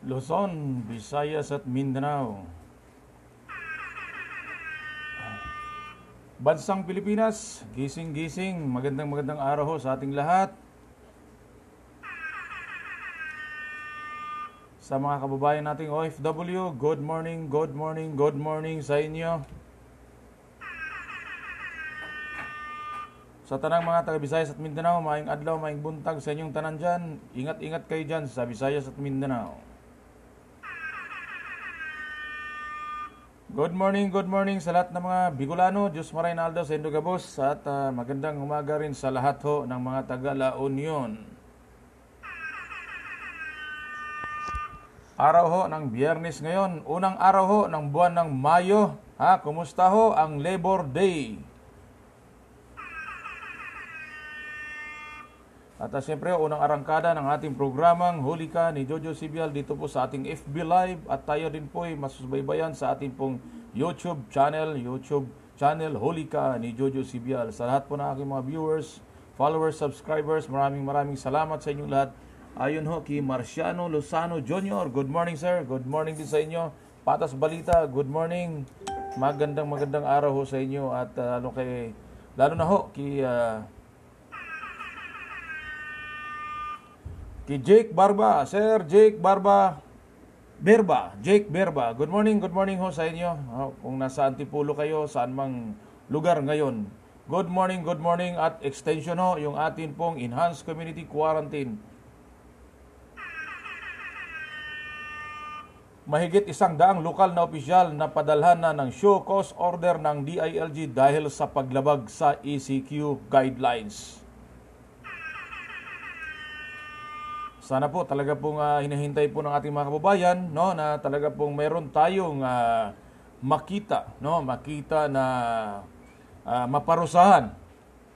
Luzon, Visayas at Mindanao. Bansang Pilipinas, gising-gising, magandang magandang araw ho sa ating lahat. Sa mga kababayan nating OFW, good morning, good morning, good morning sa inyo. Sa tanang mga taga Visayas at Mindanao, maayong adlaw, maayong buntag sa inyong tanan dyan. Ingat-ingat kayo dyan sa Visayas at Mindanao. Good morning, good morning sa lahat ng mga Bigolano, Diyos Maray Naldo sa Indogabos at uh, magandang umaga rin sa lahat ho ng mga taga La Union. Araw ho ng biyernes ngayon, unang araw ho ng buwan ng Mayo. Ha, kumusta ho ang Labor Day? At uh, siyempre, unang arangkada ng ating programang Huli Ka ni Jojo Sibial dito po sa ating FB Live at tayo din po ay masusubaybayan sa ating pong YouTube channel, YouTube channel Huli Ka ni Jojo Sibial. Sa lahat po ng aking mga viewers, followers, subscribers, maraming maraming salamat sa inyong lahat. Ayon ho kay Marciano Lozano Jr. Good morning sir, good morning din sa inyo. Patas Balita, good morning. Magandang magandang araw ho sa inyo at uh, ano kay, lalo na ho kay... Uh, Kay Jake Barba, Sir Jake Barba, Berba, Jake Berba. Good morning, good morning ho sa inyo. Oh, kung nasa Antipolo kayo, saan mang lugar ngayon. Good morning, good morning at extension ho yung atin pong Enhanced Community Quarantine. Mahigit isang daang lokal na opisyal na padalhan na ng show cause order ng DILG dahil sa paglabag sa ECQ guidelines. sana po talaga pong uh, ah, hinahintay po ng ating mga kababayan no na talaga pong meron tayong uh, makita no makita na uh, maparusahan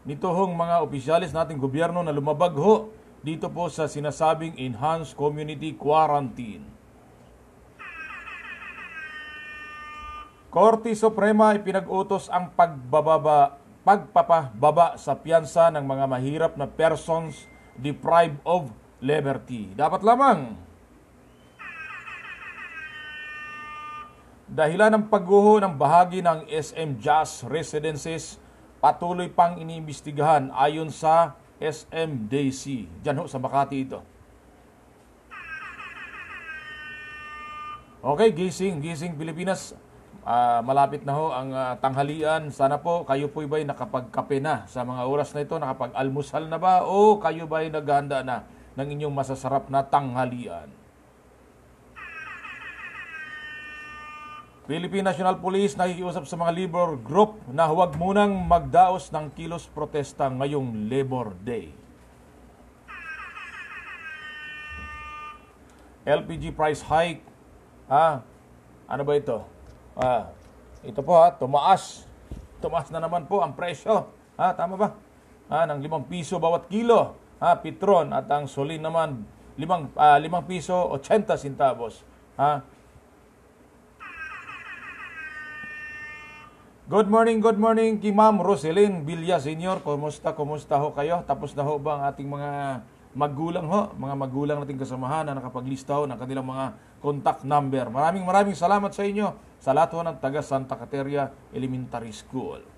nito hong mga opisyalis nating gobyerno na lumabag ho dito po sa sinasabing enhanced community quarantine. Korte Suprema ipinag-utos ang pagbababa pagpapababa sa piyansa ng mga mahirap na persons deprived of liberty. Dapat lamang dahilan ng pagguho ng bahagi ng SM Jazz Residences patuloy pang iniimbestigahan ayon sa SMDC. Diyan ho sa Makati ito. Okay, gising, gising Pilipinas. Uh, malapit na ho ang uh, tanghalian. Sana po kayo po ba'y nakapagkape na sa mga oras na ito? Nakapag-almusal na ba? O kayo ba'y naghahanda na? ng inyong masasarap na tanghalian. Philippine National Police nakikiusap sa mga labor group na huwag munang magdaos ng kilos protesta ngayong Labor Day. LPG price hike. Ha? Ah, ano ba ito? Ah, ito po ha, ah, tumaas. Tumaas na naman po ang presyo. Ha, ah, tama ba? Ha, Nang 5 piso bawat kilo ha, Pitron at ang Solin naman 5 uh, 5 piso 80 centavos ha Good morning, good morning kay Ma'am Roselyn Villa Senior. Kumusta, kumusta ho kayo? Tapos na ho ba ang ating mga magulang ho? Mga magulang nating kasamahan na nakapaglista ho ng kanilang mga contact number. Maraming maraming salamat sa inyo sa lahat ho ng taga Santa Cateria Elementary School.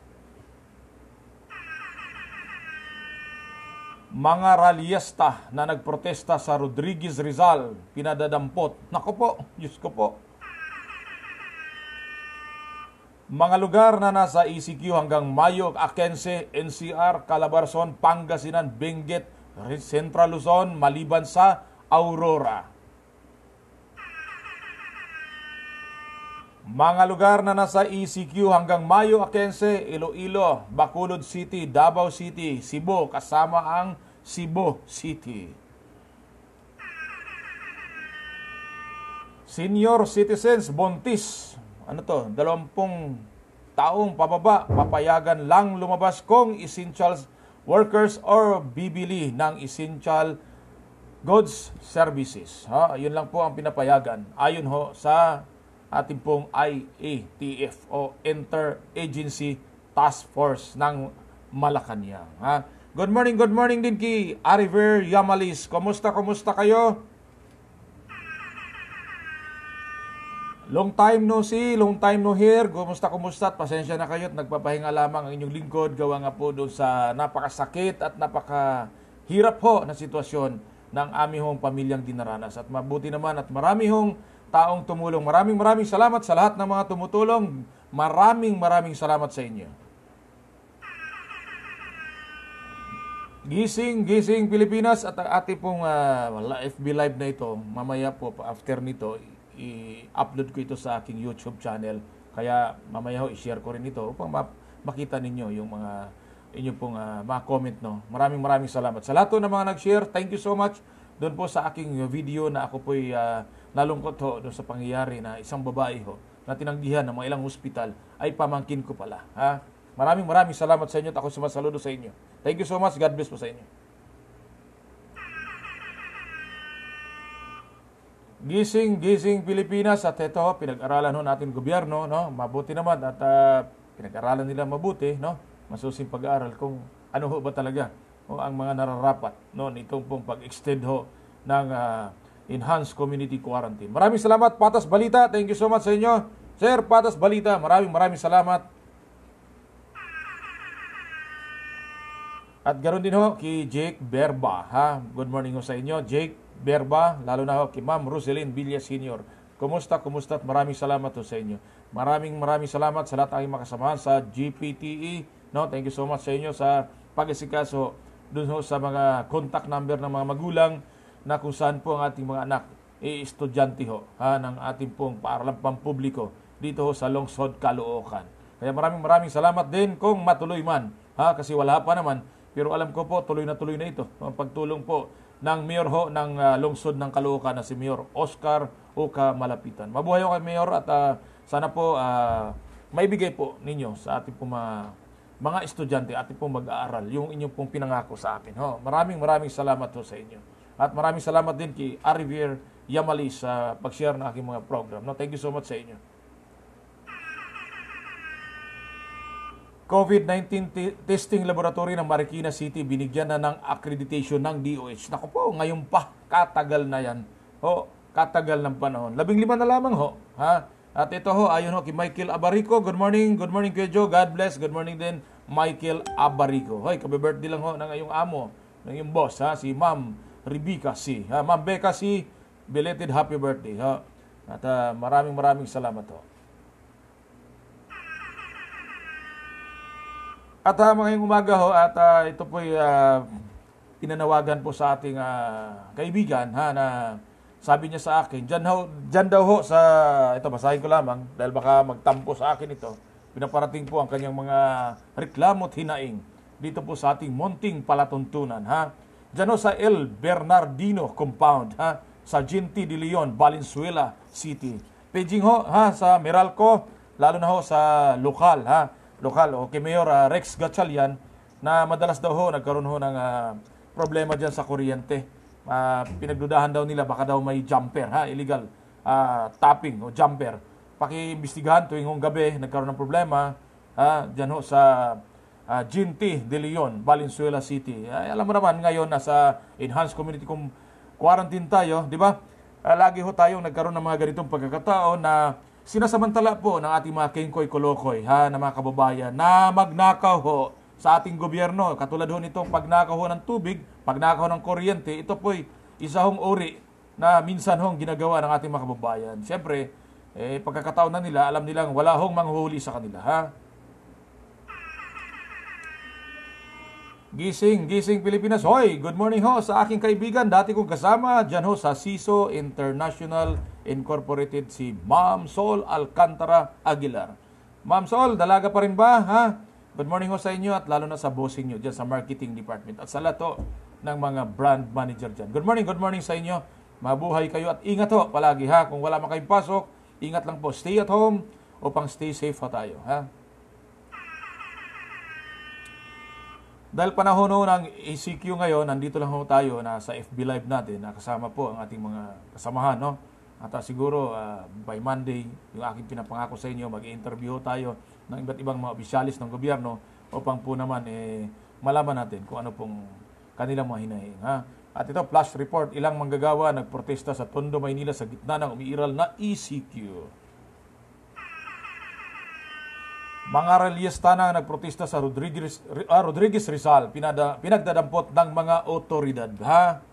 mga rallyista na nagprotesta sa Rodriguez Rizal, pinadadampot. Nako po, Diyos ko po. Mga lugar na nasa ECQ hanggang Mayo, Akense, NCR, Calabarzon, Pangasinan, Benguet, Central Luzon, maliban sa Aurora. Mga lugar na nasa ECQ hanggang Mayo Akense, Iloilo, Bacolod City, Davao City, Cebu kasama ang Cebu City. Senior citizens buntis. Ano to? Dalawampung taong pababa papayagan lang lumabas kung essential workers or bibili ng essential goods services. Ha, yun lang po ang pinapayagan ayon ho sa ating pong IATF o Interagency Task Force ng Malacanang. Ha? Good morning, good morning din kay Ariver Yamalis. Kumusta, kumusta kayo? Long time no see, long time no hear. Kumusta, kumusta? pasensya na kayo at nagpapahinga lamang ang inyong lingkod. Gawa nga po doon sa napakasakit at napakahirap ho na sitwasyon ng aming hong pamilyang dinaranas. At mabuti naman at marami hong taong tumulong. Maraming maraming salamat sa lahat ng mga tumutulong. Maraming maraming salamat sa inyo. Gising, gising Pilipinas at ating pong uh, ah, FB Live na ito, mamaya po after nito, i-upload ko ito sa aking YouTube channel. Kaya mamaya ho i-share ko rin ito upang ma- makita ninyo yung mga inyo pong uh, mga comment no. Maraming maraming salamat. Sa lahat ng mga nag-share, thank you so much doon po sa aking video na ako po ay uh, nalungkot ho doon sa pangyayari na isang babae ho na tinanggihan ng mga ilang hospital ay pamangkin ko pala. Ha? Maraming maraming salamat sa inyo at ako sumasaludo sa inyo. Thank you so much. God bless po sa inyo. Gising, gising Pilipinas at ito, pinag-aralan ho natin gobyerno, no? Mabuti naman at uh, pinag-aralan nila mabuti, no? Masusing pag-aaral kung ano ho ba talaga o ang mga nararapat no nitong pong pag-extend ho ng uh, enhanced community quarantine. Maraming salamat Patas Balita. Thank you so much sa inyo. Sir Patas Balita, maraming maraming salamat. At ganoon din ho kay Jake Berba. Ha? Good morning ho sa inyo, Jake Berba, lalo na ho kay Ma'am Roseline Villa Senior. Kumusta, kumusta at maraming salamat ho sa inyo. Maraming maraming salamat sa lahat aking makasamahan sa GPTE. No, thank you so much sa inyo sa pag-isikaso dun ho sa mga contact number ng mga magulang na kung saan po ang ating mga anak e estudyante ho ha, ng ating pong paaralan pampubliko dito ho sa Longsod, Caloocan. Kaya maraming maraming salamat din kung matuloy man ha, kasi wala pa naman pero alam ko po, tuloy na tuloy na ito. Ang pagtulong po ng Mayor ho ng uh, lungsod ng Caloocan na si Mayor Oscar Oka Malapitan. Mabuhay ho kay Mayor at uh, sana po uh, maibigay po ninyo sa ating po mga, mga estudyante, ating pong mag-aaral, yung inyong pong pinangako sa amin. Ho. Maraming maraming salamat po sa inyo. At maraming salamat din kay Arivier Yamali sa pag-share ng aking mga program. No, thank you so much sa inyo. COVID-19 testing laboratory ng Marikina City binigyan na ng accreditation ng DOH. Naku po, ngayon pa, katagal na yan. Ho, katagal ng panahon. Labing lima na lamang ho. Ha? At ito ho, ayon ho, kay Michael Abarico. Good morning, good morning Kuya Joe. God bless. Good morning din, Michael Abarico. Hoy, kabe-birthday lang ho ng iyong amo, ng iyong boss, ha? si Ma'am Rebecca si. Ha? Ma'am Becca C, belated happy birthday. Ho. At uh, ah, maraming maraming salamat ho. At uh, ngayong umaga ho, at uh, ito po ay uh, pinanawagan po sa ating uh, kaibigan ha, na sabi niya sa akin, dyan, ho, dyan daw ho sa, ito basahin ko lamang, dahil baka magtampo sa akin ito, pinaparating po ang kanyang mga reklamo at hinaing dito po sa ating monting palatuntunan. Ha? Dyan ho sa El Bernardino Compound, ha? sa Ginti de Leon, Valenzuela City. Paging ho, ha? sa Meralco, lalo na ho sa lokal. Ha? lokal o kay Mayor uh, Rex Gatchalian na madalas daw ho nagkaroon ho ng uh, problema diyan sa kuryente. Uh, pinagdudahan daw nila baka daw may jumper ha, illegal uh, tapping o jumper. Pakiimbestigahan tuwing hong gabi nagkaroon ng problema ha, diyan ho sa uh, Ginty de Leon, Valenzuela City. Ay, alam mo naman ngayon nasa enhanced community quarantine tayo, di ba? Uh, lagi ho tayong nagkaroon ng mga ganitong pagkakataon na sinasamantala po ng ating mga kingkoy kolokoy ha, ng mga kababayan na magnakaw ho sa ating gobyerno. Katulad ho nitong pagnakaw ho ng tubig, pagnakaw ng kuryente, ito po'y isa hong uri na minsan hong ginagawa ng ating mga kababayan. Siyempre, eh, pagkakataon na nila, alam nilang wala hong manghuhuli sa kanila. Ha? Gising, gising Pilipinas. Hoy, good morning ho sa aking kaibigan, dati kong kasama, dyan ho sa CISO International Incorporated si Ma'am Sol Alcantara Aguilar. Ma'am Sol, dalaga pa rin ba? Ha? Good morning ho sa inyo at lalo na sa bossing nyo dyan sa marketing department at sa lato ng mga brand manager dyan. Good morning, good morning sa inyo. Mabuhay kayo at ingat ho palagi ha. Kung wala man kayong pasok, ingat lang po. Stay at home upang stay safe ho tayo. Ha? Dahil panahon ho ng ECQ ngayon, nandito lang ho tayo na sa FB Live natin, nakasama po ang ating mga kasamahan. No? At uh, siguro uh, by Monday, yung aking pinapangako sa inyo, mag-interview tayo ng iba't ibang mga obisyalis ng gobyerno upang po naman eh, malaman natin kung ano pong kanilang mga hinahing. Ha? At ito, flash report, ilang manggagawa nagprotesta sa Tondo, Maynila sa gitna ng umiiral na ECQ. Mga relyesta na nagprotesta sa Rodriguez, uh, Rodriguez Rizal, pinada, pinagdadampot ng mga otoridad. Ha?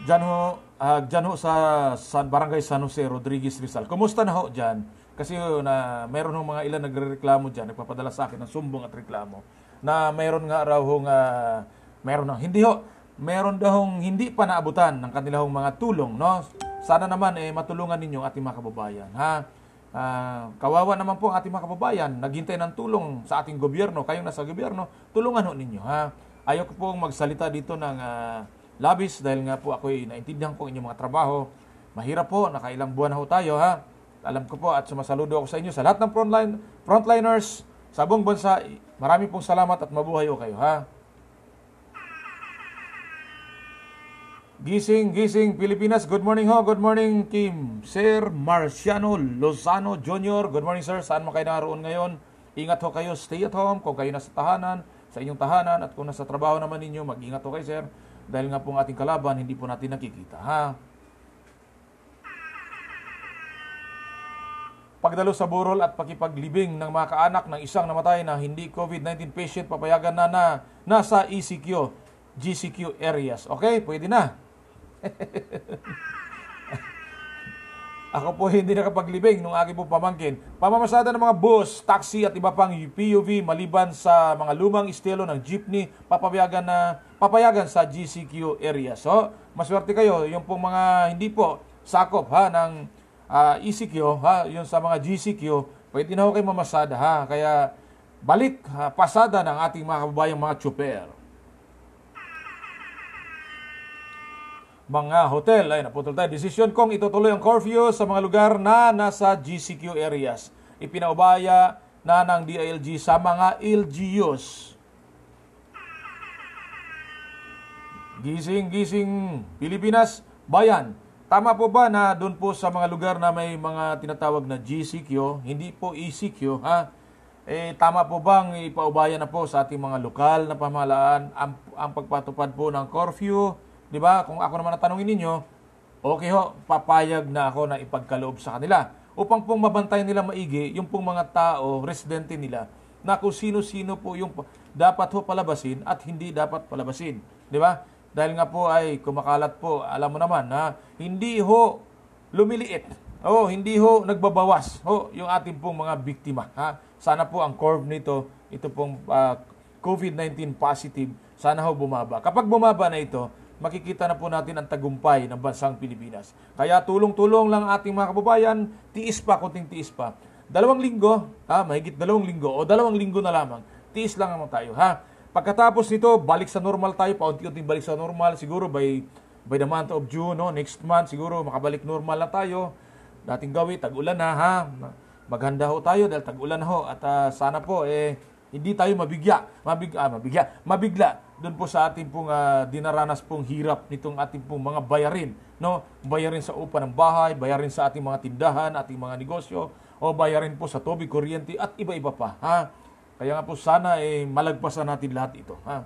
Diyan ho, uh, ah, dyan ho sa San Barangay San Jose Rodriguez Rizal. Kumusta na ho diyan? Kasi ho, na meron ho mga ilan nagrereklamo diyan, nagpapadala sa akin ng sumbong at reklamo na meron nga raw ah, ho nga uh, meron na hindi ho meron daw hong hindi pa naabutan ng kanilang mga tulong, no? Sana naman eh matulungan ninyo ang ating mga kababayan, ha? Uh, kawawa naman po ang ating mga kababayan, naghintay ng tulong sa ating gobyerno, kayong nasa gobyerno, tulungan ho ninyo, ha? Ayoko pong magsalita dito ng uh, Labis dahil nga po ako ay naintindihan ko inyong mga trabaho. Mahirap po, nakailang buwan na ho tayo ha. Alam ko po at sumasaludo ako sa inyo sa lahat ng frontline, frontliners sa buong bansa. Marami pong salamat at mabuhay o kayo ha. Gising, gising, Pilipinas. Good morning ho. Good morning, Kim. Sir Marciano Lozano Jr. Good morning, sir. Saan mo kayo naroon ngayon? Ingat ho kayo. Stay at home. Kung kayo nasa tahanan, sa inyong tahanan. At kung nasa trabaho naman ninyo, mag-ingat ho kayo, sir. Dahil nga po ang ating kalaban, hindi po natin nakikita ha. Pagdalo sa burol at pakipaglibing ng mga kaanak ng isang namatay na hindi COVID-19 patient papayagan na na nasa ECQ, GCQ areas. Okay, pwede na. Ako po hindi nakapaglibing nung aking po pamangkin. Pamamasada ng mga bus, taxi at iba pang PUV maliban sa mga lumang estilo ng jeepney papayagan na papayagan sa GCQ area. So, maswerte kayo yung pong mga hindi po sakop ha ng uh, ah, ECQ ha, yung sa mga GCQ, pwede na ho kayo mamasada ha. Kaya balik ha, pasada ng ating mga kababayang mga tsuper. Mga hotel, ay naputol tayo. Desisyon kong itutuloy ang curfew sa mga lugar na nasa GCQ areas. Ipinaubaya na ng DILG sa mga LGUs Gising, gising, Pilipinas, bayan. Tama po ba na doon po sa mga lugar na may mga tinatawag na GCQ, hindi po ECQ, ha? Eh, tama po bang ipaubaya na po sa ating mga lokal na pamahalaan ang, ang pagpatupad po ng curfew? Di ba? Kung ako naman natanongin ninyo, okay ho, papayag na ako na ipagkaloob sa kanila upang pong mabantayan nila maigi yung pong mga tao, residente nila, na kung sino-sino po yung dapat ho palabasin at hindi dapat palabasin. Di ba? Dahil nga po ay kumakalat po, alam mo naman ha? hindi ho lumiliit. Oh, hindi ho nagbabawas ho yung ating pong mga biktima. Ha? Sana po ang curve nito, ito pong uh, ah, COVID-19 positive, sana ho bumaba. Kapag bumaba na ito, makikita na po natin ang tagumpay ng bansang Pilipinas. Kaya tulong-tulong lang ating mga kababayan, tiis pa, kunting tiis pa. Dalawang linggo, ha, mahigit dalawang linggo o dalawang linggo na lamang, tiis lang naman tayo. Ha? Pagkatapos nito, balik sa normal tayo, paunti-unti balik sa normal. Siguro by, by the month of June, no? next month, siguro makabalik normal na tayo. Dating gawin, tag-ulan na ha. Maghanda ho tayo dahil tag-ulan ho. At uh, sana po, eh, hindi tayo mabigya, mabig, ah, mabigya, mabigla doon po sa ating pong uh, dinaranas pong hirap nitong ating pong mga bayarin, no? Bayarin sa upa ng bahay, bayarin sa ating mga tindahan, ating mga negosyo, o bayarin po sa tubig, kuryente at iba-iba pa, ha? Kaya nga po sana eh, malagpasan natin lahat ito. Ha?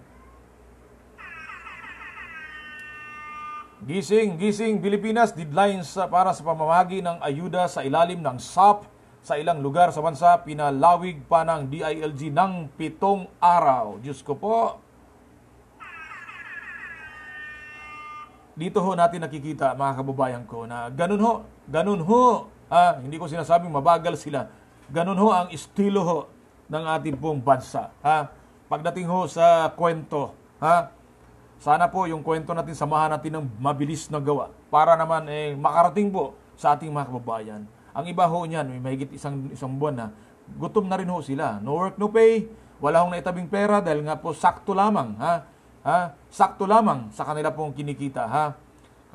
Gising, gising, Pilipinas, deadlines para sa pamamagi ng ayuda sa ilalim ng SAP sa ilang lugar sa bansa, pinalawig pa ng DILG ng pitong araw. Diyos ko po. Dito ho natin nakikita mga kababayan ko na ganun ho, ganun ho. Ah, hindi ko sinasabing mabagal sila. Ganun ho ang estilo ho ng ating pong bansa. Ha? Pagdating ho sa kwento, ha? sana po yung kwento natin samahan natin ng mabilis na gawa para naman eh, makarating po sa ating mga kababayan. Ang iba ho niyan, may mahigit isang, isang buwan na gutom na rin ho sila. No work, no pay. Wala hong naitabing pera dahil nga po sakto lamang. Ha? Ha? Sakto lamang sa kanila pong kinikita. Ha?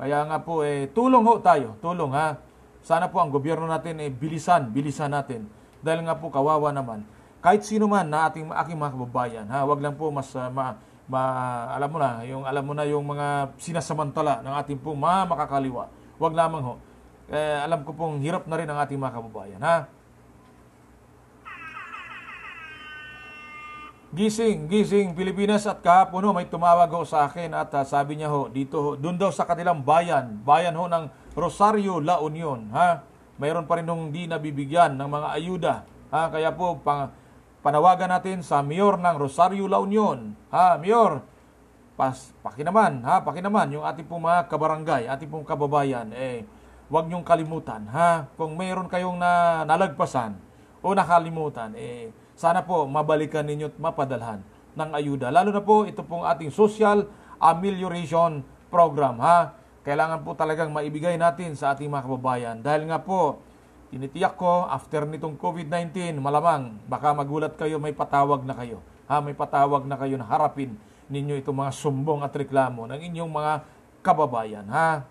Kaya nga po, eh, tulong ho tayo. Tulong ha. Sana po ang gobyerno natin eh, bilisan, bilisan natin. Dahil nga po kawawa naman kahit sino man na ating aking mga kababayan. Ha, wag lang po mas uh, ma, ma, alam mo na, yung alam mo na yung mga sinasamantala ng ating pong mga makakaliwa. Wag lamang ho. Eh, alam ko pong hirap na rin ang ating mga kababayan, ha? Gising, gising, Pilipinas at kahapon ho, may tumawag ho sa akin at uh, sabi niya ho, dito ho, doon daw sa kanilang bayan, bayan ho ng Rosario, La Union, ha? Mayroon pa rin nung di nabibigyan ng mga ayuda, ha? Kaya po, pang, panawagan natin sa Mayor ng Rosario La Union. Ha, Mayor, pas, paki naman, ha, paki naman, yung ating pong mga kabarangay, ating pong kababayan, eh, huwag niyong kalimutan, ha, kung mayroon kayong na, nalagpasan o nakalimutan, eh, sana po mabalikan ninyo at mapadalhan ng ayuda. Lalo na po, ito pong ating social amelioration program, ha, kailangan po talagang maibigay natin sa ating mga kababayan. Dahil nga po, Tinitiyak ko, after nitong COVID-19, malamang, baka magulat kayo, may patawag na kayo. Ha, may patawag na kayo na harapin ninyo itong mga sumbong at reklamo ng inyong mga kababayan. Ha?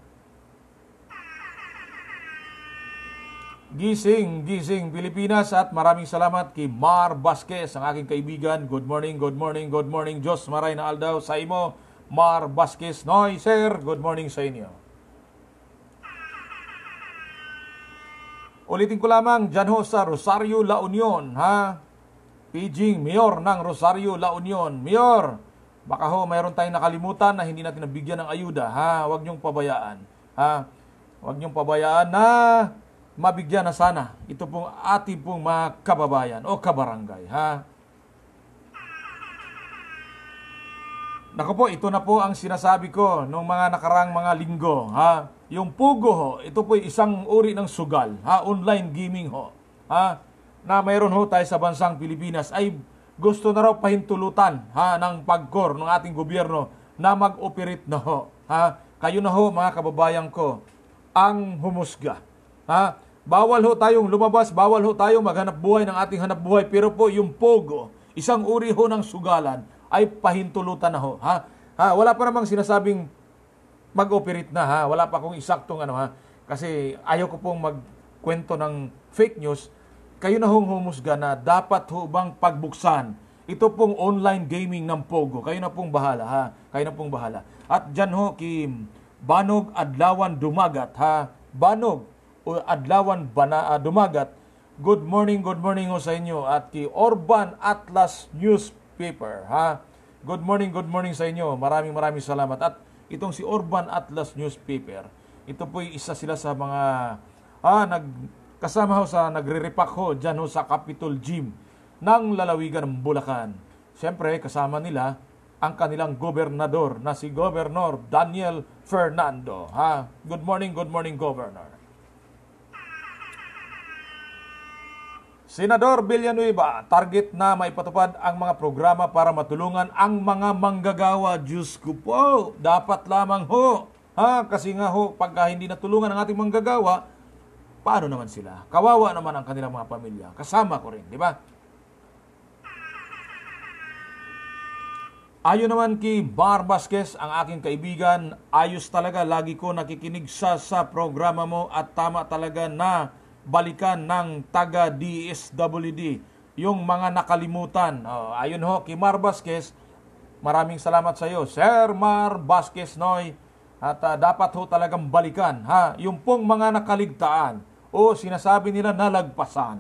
Gising, gising Pilipinas at maraming salamat kay Mar Vasquez, ang aking kaibigan. Good morning, good morning, good morning. Diyos maray na aldaw sa imo. Mar Vasquez Noy, sir. Good morning sa inyo. Ulitin ko lamang, dyan ho sa Rosario, La Union, ha? Pijing, Mayor ng Rosario, La Union. Mayor, baka ho mayroon tayong nakalimutan na hindi natin nabigyan ng ayuda, ha? Huwag niyong pabayaan, ha? Huwag niyong pabayaan na mabigyan na sana ito pong ating pong mga kababayan o kabarangay, ha? Nako po, ito na po ang sinasabi ko nung mga nakarang mga linggo, ha? Yung Pugo ho, ito po isang uri ng sugal, ha? online gaming ho, ha? na mayroon ho tayo sa bansang Pilipinas ay gusto na raw pahintulutan ha, ng pagkor ng ating gobyerno na mag-operate na ho. Ha? Kayo na ho mga kababayan ko ang humusga. Ha? Bawal ho tayong lumabas, bawal ho tayong maghanap buhay ng ating hanap buhay pero po yung pogo, isang uri ho ng sugalan ay pahintulutan na ho. Ha? Ha, wala pa namang sinasabing mag-operate na ha. Wala pa akong isaktong ano ha. Kasi ayaw ko pong magkwento ng fake news. Kayo na hong humusga na dapat ho bang pagbuksan ito pong online gaming ng Pogo. Kayo na pong bahala ha. Kayo na pong bahala. At dyan ho, Kim, Banog Adlawan Dumagat ha. Banog o Adlawan Bana, uh, Dumagat. Good morning, good morning ho sa inyo at kay Orban Atlas Newspaper ha. Good morning, good morning sa inyo. Maraming maraming salamat. At itong si Urban Atlas Newspaper. Ito po isa sila sa mga ah, nag, kasama ho sa nagre-repack ho dyan ho sa Capitol Gym ng lalawigan ng Bulacan. Siyempre, kasama nila ang kanilang gobernador na si Governor Daniel Fernando. Ha? Good morning, good morning, Governor. Senador Villanueva, target na maipatupad ang mga programa para matulungan ang mga manggagawa. Diyos ko po, dapat lamang ho. Ha, kasi nga ho, pagka hindi natulungan ang ating manggagawa, paano naman sila? Kawawa naman ang kanilang mga pamilya. Kasama ko rin, di ba? Ayon naman kay Bar Vasquez, ang aking kaibigan, ayos talaga. Lagi ko nakikinig sa, sa programa mo at tama talaga na balikan ng taga DSWD yung mga nakalimutan. Oh, ayun ho kay Mar Vasquez, maraming salamat sa iyo, Sir Mar Vasquez Noy. At uh, dapat ho talagang balikan ha, yung pong mga nakaligtaan o sinasabi nila nalagpasan.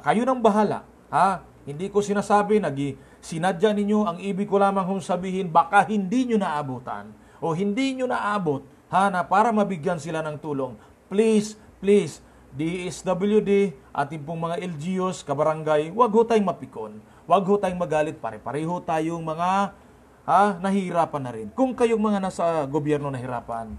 Kayo nang bahala. Ha? Hindi ko sinasabi, nag sinadya ninyo, ang ibig ko lamang hong sabihin, baka hindi nyo naabutan o hindi nyo naabot ha, na para mabigyan sila ng tulong. Please, please, DSWD, ating pong mga LGUs, kabarangay, wag ho tayong mapikon. Wag ho tayong magalit. Pare-pareho tayong mga ha, nahihirapan na rin. Kung kayong mga nasa gobyerno nahirapan,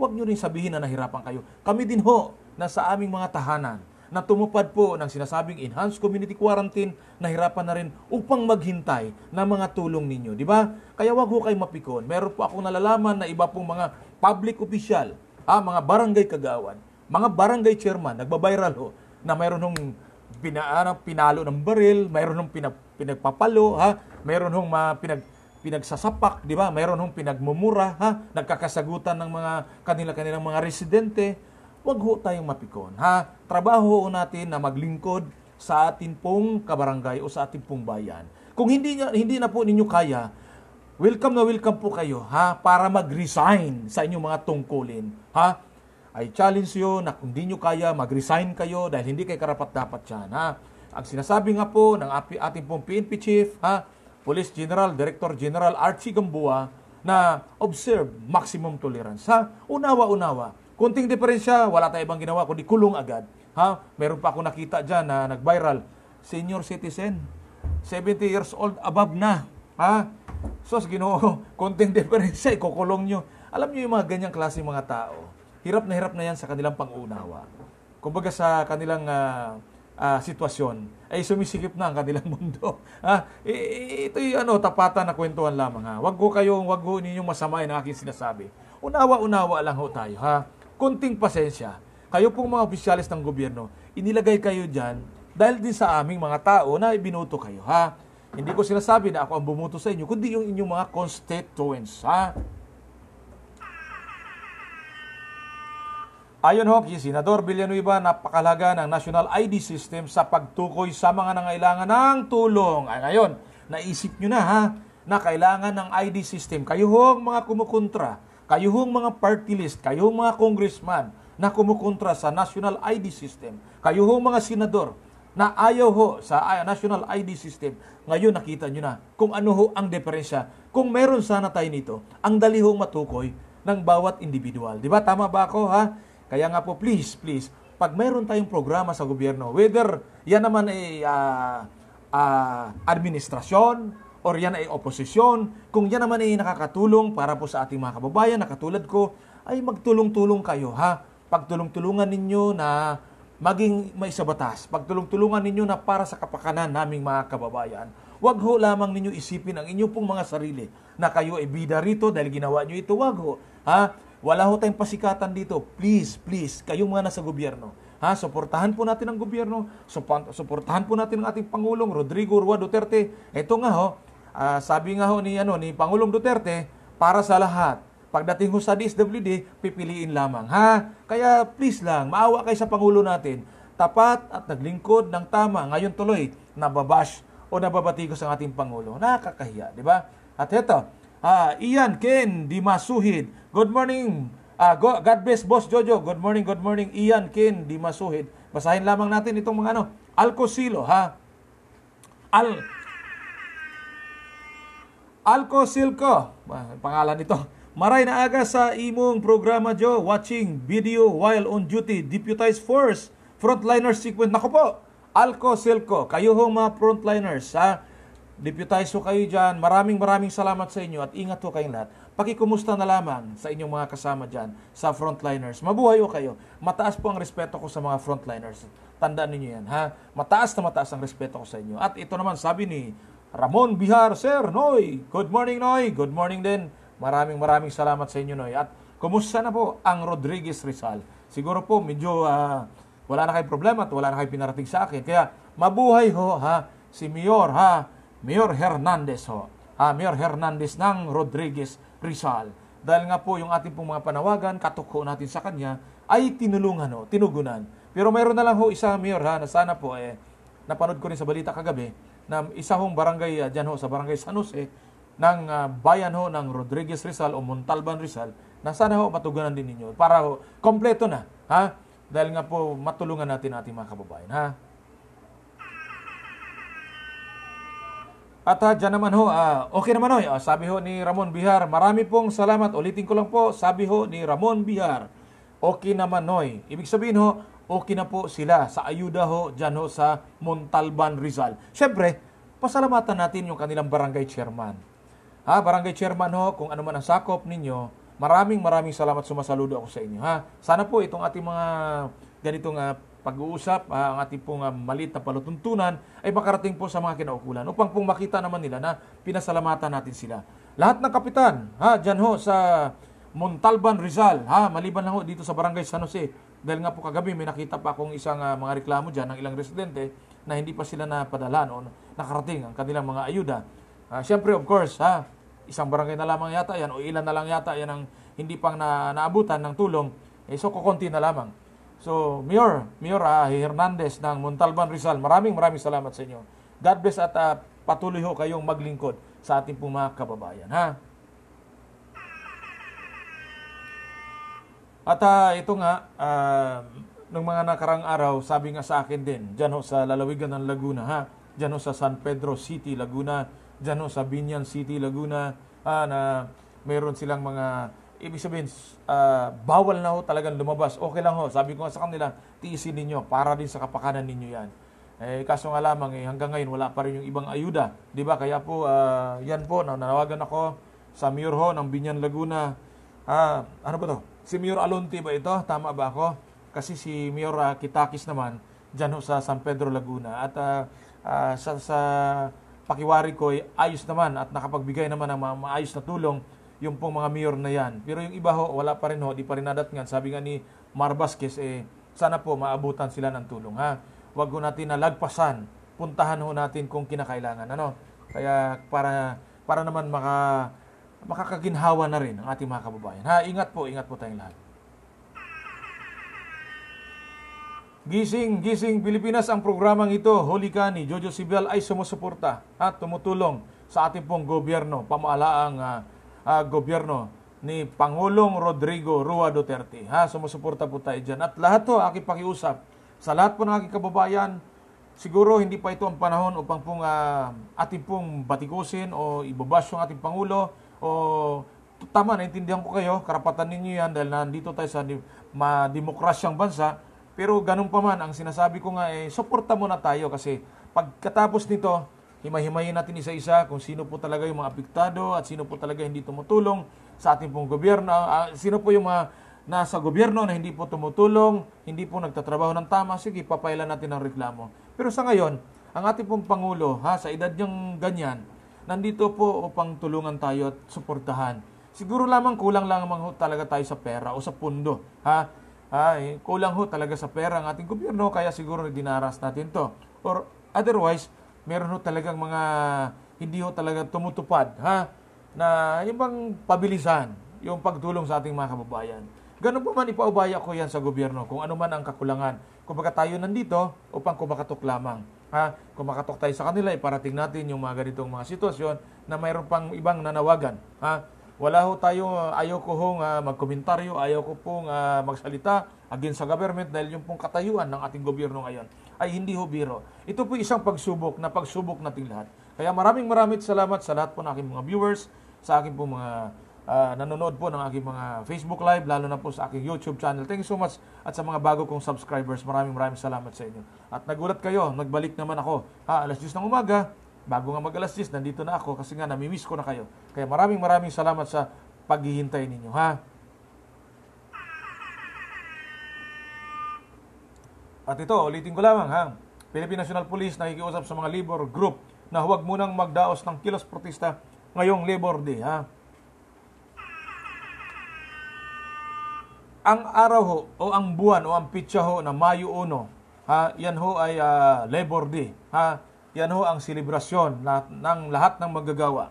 wag nyo rin sabihin na nahirapan kayo. Kami din ho, nasa aming mga tahanan, na tumupad po ng sinasabing enhanced community quarantine, nahirapan na rin upang maghintay ng mga tulong ninyo. Di ba? Kaya wag ho kayong mapikon. Meron po akong nalalaman na iba pong mga public official, ah, mga barangay kagawan, mga barangay chairman, nagbabiral ho, na mayroon hong pina, ano, pinalo ng baril, mayroon hong pinap, pinagpapalo, ha? mayroon hong ma, pinag, pinagsasapak, di ba? Mayroon hong pinagmumura, ha? nagkakasagutan ng mga kanila-kanilang mga residente. Huwag ho tayong mapikon. Ha? Trabaho ho natin na maglingkod sa atin pong kabarangay o sa atin pong bayan. Kung hindi, hindi na po ninyo kaya, welcome na welcome po kayo ha para mag-resign sa inyong mga tungkulin ha ay challenge you na kung di nyo kaya, mag-resign kayo dahil hindi kayo karapat-dapat dyan. Ha? Ang sinasabi nga po ng ating pong PNP Chief, ha? Police General, Director General Archie Gamboa, na observe maximum tolerance. Ha? Unawa-unawa. Kunting diferensya, wala tayong ibang ginawa kundi kulong agad. Ha? Meron pa ako nakita dyan na nag-viral. Senior citizen, 70 years old above na. Ha? So, Sos, ginoo, kunting diferensya, ikukulong nyo. Alam nyo yung mga ganyang klase mga tao hirap na hirap na yan sa kanilang pangunawa. Kumbaga sa kanilang uh, uh, sitwasyon, ay sumisikip na ang kanilang mundo. ah, ito yung ano, tapatan na kwentuhan lamang. Ha? Wag ko kayong, wag ko ninyong masamain ang aking sinasabi. Unawa-unawa lang ho tayo. Ha? Kunting pasensya. Kayo pong mga opisyalis ng gobyerno, inilagay kayo dyan dahil din sa aming mga tao na ibinuto kayo. Ha? Hindi ko sinasabi na ako ang bumuto sa inyo, kundi yung inyong mga constituents. Ha? Ayon ho kay Senador Villanueva, napakalaga ng National ID System sa pagtukoy sa mga nangailangan ng tulong. Ay, ngayon, naisip nyo na ha, na kailangan ng ID system. Kayo hong mga kumukontra, kayo hong mga party list, kayo hong mga congressman na kumukontra sa National ID System, kayo hong mga senador na ayaw ho sa ah, National ID System, ngayon nakita nyo na kung ano ho ang diferensya. Kung meron sana tayo nito, ang dali ho matukoy ng bawat individual. Di ba? Tama ba ako ha? Kaya nga po, please, please, pag mayroon tayong programa sa gobyerno, whether yan naman ay uh, uh, administrasyon or yan ay oposisyon, kung yan naman ay nakakatulong para po sa ating mga kababayan na katulad ko, ay magtulong-tulong kayo ha. Pagtulong-tulungan ninyo na maging may sa batas. Pagtulong-tulungan ninyo na para sa kapakanan naming mga kababayan. Huwag ho lamang ninyo isipin ang inyong pong mga sarili na kayo ay bida rito dahil ginawa nyo ito. Huwag ho. Ha? Wala ho tayong pasikatan dito. Please, please, kayong mga nasa gobyerno. Ha, suportahan po natin ang gobyerno, suportahan po natin ang ating Pangulong Rodrigo Rua Duterte. Ito nga ho, uh, sabi nga ho ni, ano, ni Pangulong Duterte, para sa lahat. Pagdating ho sa DSWD, pipiliin lamang. Ha? Kaya please lang, maawa kayo sa Pangulo natin. Tapat at naglingkod ng tama. Ngayon tuloy, nababash o nababati ko sa ating Pangulo. Nakakahiya, di ba? At ito, Uh, Ian Ken Dimasuhid. Good morning. Uh, God bless Boss Jojo. Good morning, good morning. Ian Ken Dimasuhid. Basahin lamang natin itong mga ano. Alcosilo, ha? Al... Alcosilco. Ah, pangalan ito. Maray na aga sa imong programa, Jo. Watching video while on duty. Deputized Force. Frontliner sequence. Nako po. Alco Silco. Kayo hong mga frontliners, ha? Deputize ko kayo dyan. Maraming maraming salamat sa inyo at ingat ho kayong lahat. Pakikumusta na lamang sa inyong mga kasama dyan sa frontliners. Mabuhay ho kayo. Mataas po ang respeto ko sa mga frontliners. Tandaan niyo yan, ha? Mataas na mataas ang respeto ko sa inyo. At ito naman, sabi ni Ramon Bihar, Sir Noy, good morning Noy, good morning din. Maraming maraming salamat sa inyo Noy. At kumusta na po ang Rodriguez Rizal? Siguro po medyo uh, wala na kayong problema at wala na kayong pinarating sa akin. Kaya mabuhay ho ha, si Mayor ha, Mayor Hernandez ho. Ah, Mayor Hernandez ng Rodriguez Rizal. Dahil nga po yung ating pong mga panawagan, katukho natin sa kanya, ay tinulungan ho, tinugunan. Pero mayroon na lang ho isa, Mayor ha, na sana po eh, napanood ko rin sa balita kagabi, na isa hong barangay uh, dyan ho, sa barangay San Jose, ng uh, bayan ho ng Rodriguez Rizal o Montalban Rizal, na sana ho patugunan din ninyo para ho, kompleto na, ha? Dahil nga po matulungan natin ating mga kababayan, ha? At uh, dyan naman ho, uh, okay naman ho, uh, sabi ho ni Ramon Bihar, marami pong salamat. Ulitin ko lang po, sabi ho ni Ramon Bihar, okay naman ho. Ibig sabihin ho, okay na po sila sa ayuda ho dyan ho sa Montalban Rizal. Siyempre, pasalamatan natin yung kanilang barangay chairman. Ha, barangay chairman ho, kung ano man ang sakop ninyo, maraming maraming salamat sumasaludo ako sa inyo. Ha, sana po itong ating mga ganitong uh, pag-uusap, uh, ang ating pong uh, ah, malit na palutuntunan ay makarating po sa mga kinaukulan upang pong makita naman nila na pinasalamatan natin sila. Lahat ng kapitan, ha, dyan ho sa Montalban Rizal, ha, maliban lang ho dito sa Barangay San Jose, dahil nga po kagabi may nakita pa akong isang uh, mga reklamo dyan ng ilang residente na hindi pa sila napadalaan o nakarating ang kanilang mga ayuda. Uh, Siyempre, of course, ha, isang barangay na lamang yata yan o ilan na lang yata yan ang hindi pang na, naabutan ng tulong, eh, so kukunti na lamang. So, Mayor, Mayor uh, Hernandez ng Montalban Rizal, maraming maraming salamat sa inyo. God bless at uh, patuloy ho kayong maglingkod sa ating pong mga kababayan. Ha? At uh, ito nga, uh, ng mga nakarang araw, sabi nga sa akin din, dyan ho sa lalawigan ng Laguna, ha? Dyan ho sa San Pedro City, Laguna, dyan ho sa Binyan City, Laguna, ah, na meron silang mga ibig sabihin, uh, bawal na ho talagang lumabas. Okay lang ho. Sabi ko nga sa kanila, tiisin ninyo para din sa kapakanan ninyo yan. Eh, kaso nga lamang, eh, hanggang ngayon wala pa rin yung ibang ayuda. ba diba? Kaya po, uh, yan po, nanawagan ako sa Mayor ho ng Binyan Laguna. Ah, ano ba to? Si Mayor Alonte ba ito? Tama ba ako? Kasi si Mayor uh, Kitakis naman, dyan ho sa San Pedro Laguna. At uh, uh, sa, sa pakiwari ko, eh, ayos naman at nakapagbigay naman ng ma- maayos na tulong yung pong mga mayor na yan. Pero yung iba ho, wala pa rin ho, di pa rin nadatngan. Sabi nga ni Mar Vasquez, eh, sana po maabutan sila ng tulong ha. Huwag ho natin nalagpasan. Puntahan ho natin kung kinakailangan. Ano? Kaya para, para naman maka, makakaginhawa na rin ang ating mga kababayan. Ha, ingat po, ingat po tayong lahat. Gising, gising Pilipinas ang programang ito. Holy ka Jojo Sibel ay sumusuporta at tumutulong sa ating pong gobyerno. Pamaalaang uh, uh, gobyerno ni Pangulong Rodrigo Rua Duterte. Ha, sumusuporta po tayo dyan. At lahat to, aking pakiusap, sa lahat po ng aking kababayan, siguro hindi pa ito ang panahon upang pong uh, ah, ating pong batikusin o ibabash yung ating Pangulo o tama, naintindihan ko kayo, karapatan ninyo yan dahil nandito tayo sa demokrasyang bansa. Pero ganun pa man, ang sinasabi ko nga eh, suporta muna tayo kasi pagkatapos nito, himay-himayin natin isa-isa kung sino po talaga yung mga apektado at sino po talaga hindi tumutulong sa ating pong gobyerno, uh, sino po yung mga nasa gobyerno na hindi po tumutulong, hindi po nagtatrabaho ng tama, sige, papailan natin ang reklamo. Pero sa ngayon, ang ating pong Pangulo, ha, sa edad niyang ganyan, nandito po upang tulungan tayo at suportahan. Siguro lamang kulang lang ho talaga tayo sa pera o sa pundo. Ha? ha? Eh, kulang ho talaga sa pera ang ating gobyerno, kaya siguro dinaras natin to. Or otherwise, meron ho talagang mga hindi ho talaga tumutupad ha na yung bang pabilisan yung pagtulong sa ating mga kababayan. Ganun po man ipaubaya ko yan sa gobyerno kung ano man ang kakulangan. Kung tayo nandito upang kumakatok lamang. Ha? Kumakatok tayo sa kanila, iparating natin yung mga ganitong mga sitwasyon na mayroon pang ibang nanawagan. Ha? Wala ho tayo, ah, ayaw ko hong uh, magkomentaryo, ayaw ko pong uh, magsalita against sa government dahil yung pong katayuan ng ating gobyerno ngayon ay hindi ho biro. Ito po isang pagsubok na pagsubok nating lahat. Kaya maraming maraming salamat sa lahat po ng aking mga viewers, sa aking po mga uh, nanonood po ng aking mga Facebook Live, lalo na po sa aking YouTube channel. Thank you so much at sa mga bago kong subscribers. Maraming maraming salamat sa inyo. At nagulat kayo, nagbalik naman ako. Ha, alas 10 ng umaga, bago nga mag alas 10, nandito na ako kasi nga namimiss ko na kayo. Kaya maraming maraming salamat sa paghihintay ninyo. Ha? At ito, ulitin ko lamang ha. Philippine National Police nakikiusap sa mga labor group na huwag munang magdaos ng kilos protesta ngayong Labor Day ha. Ang araw ho o ang buwan o ang pitsa ho na Mayo 1 ha, yan ho ay uh, Labor Day ha. Yan ho ang selebrasyon na, ng lahat ng magagawa.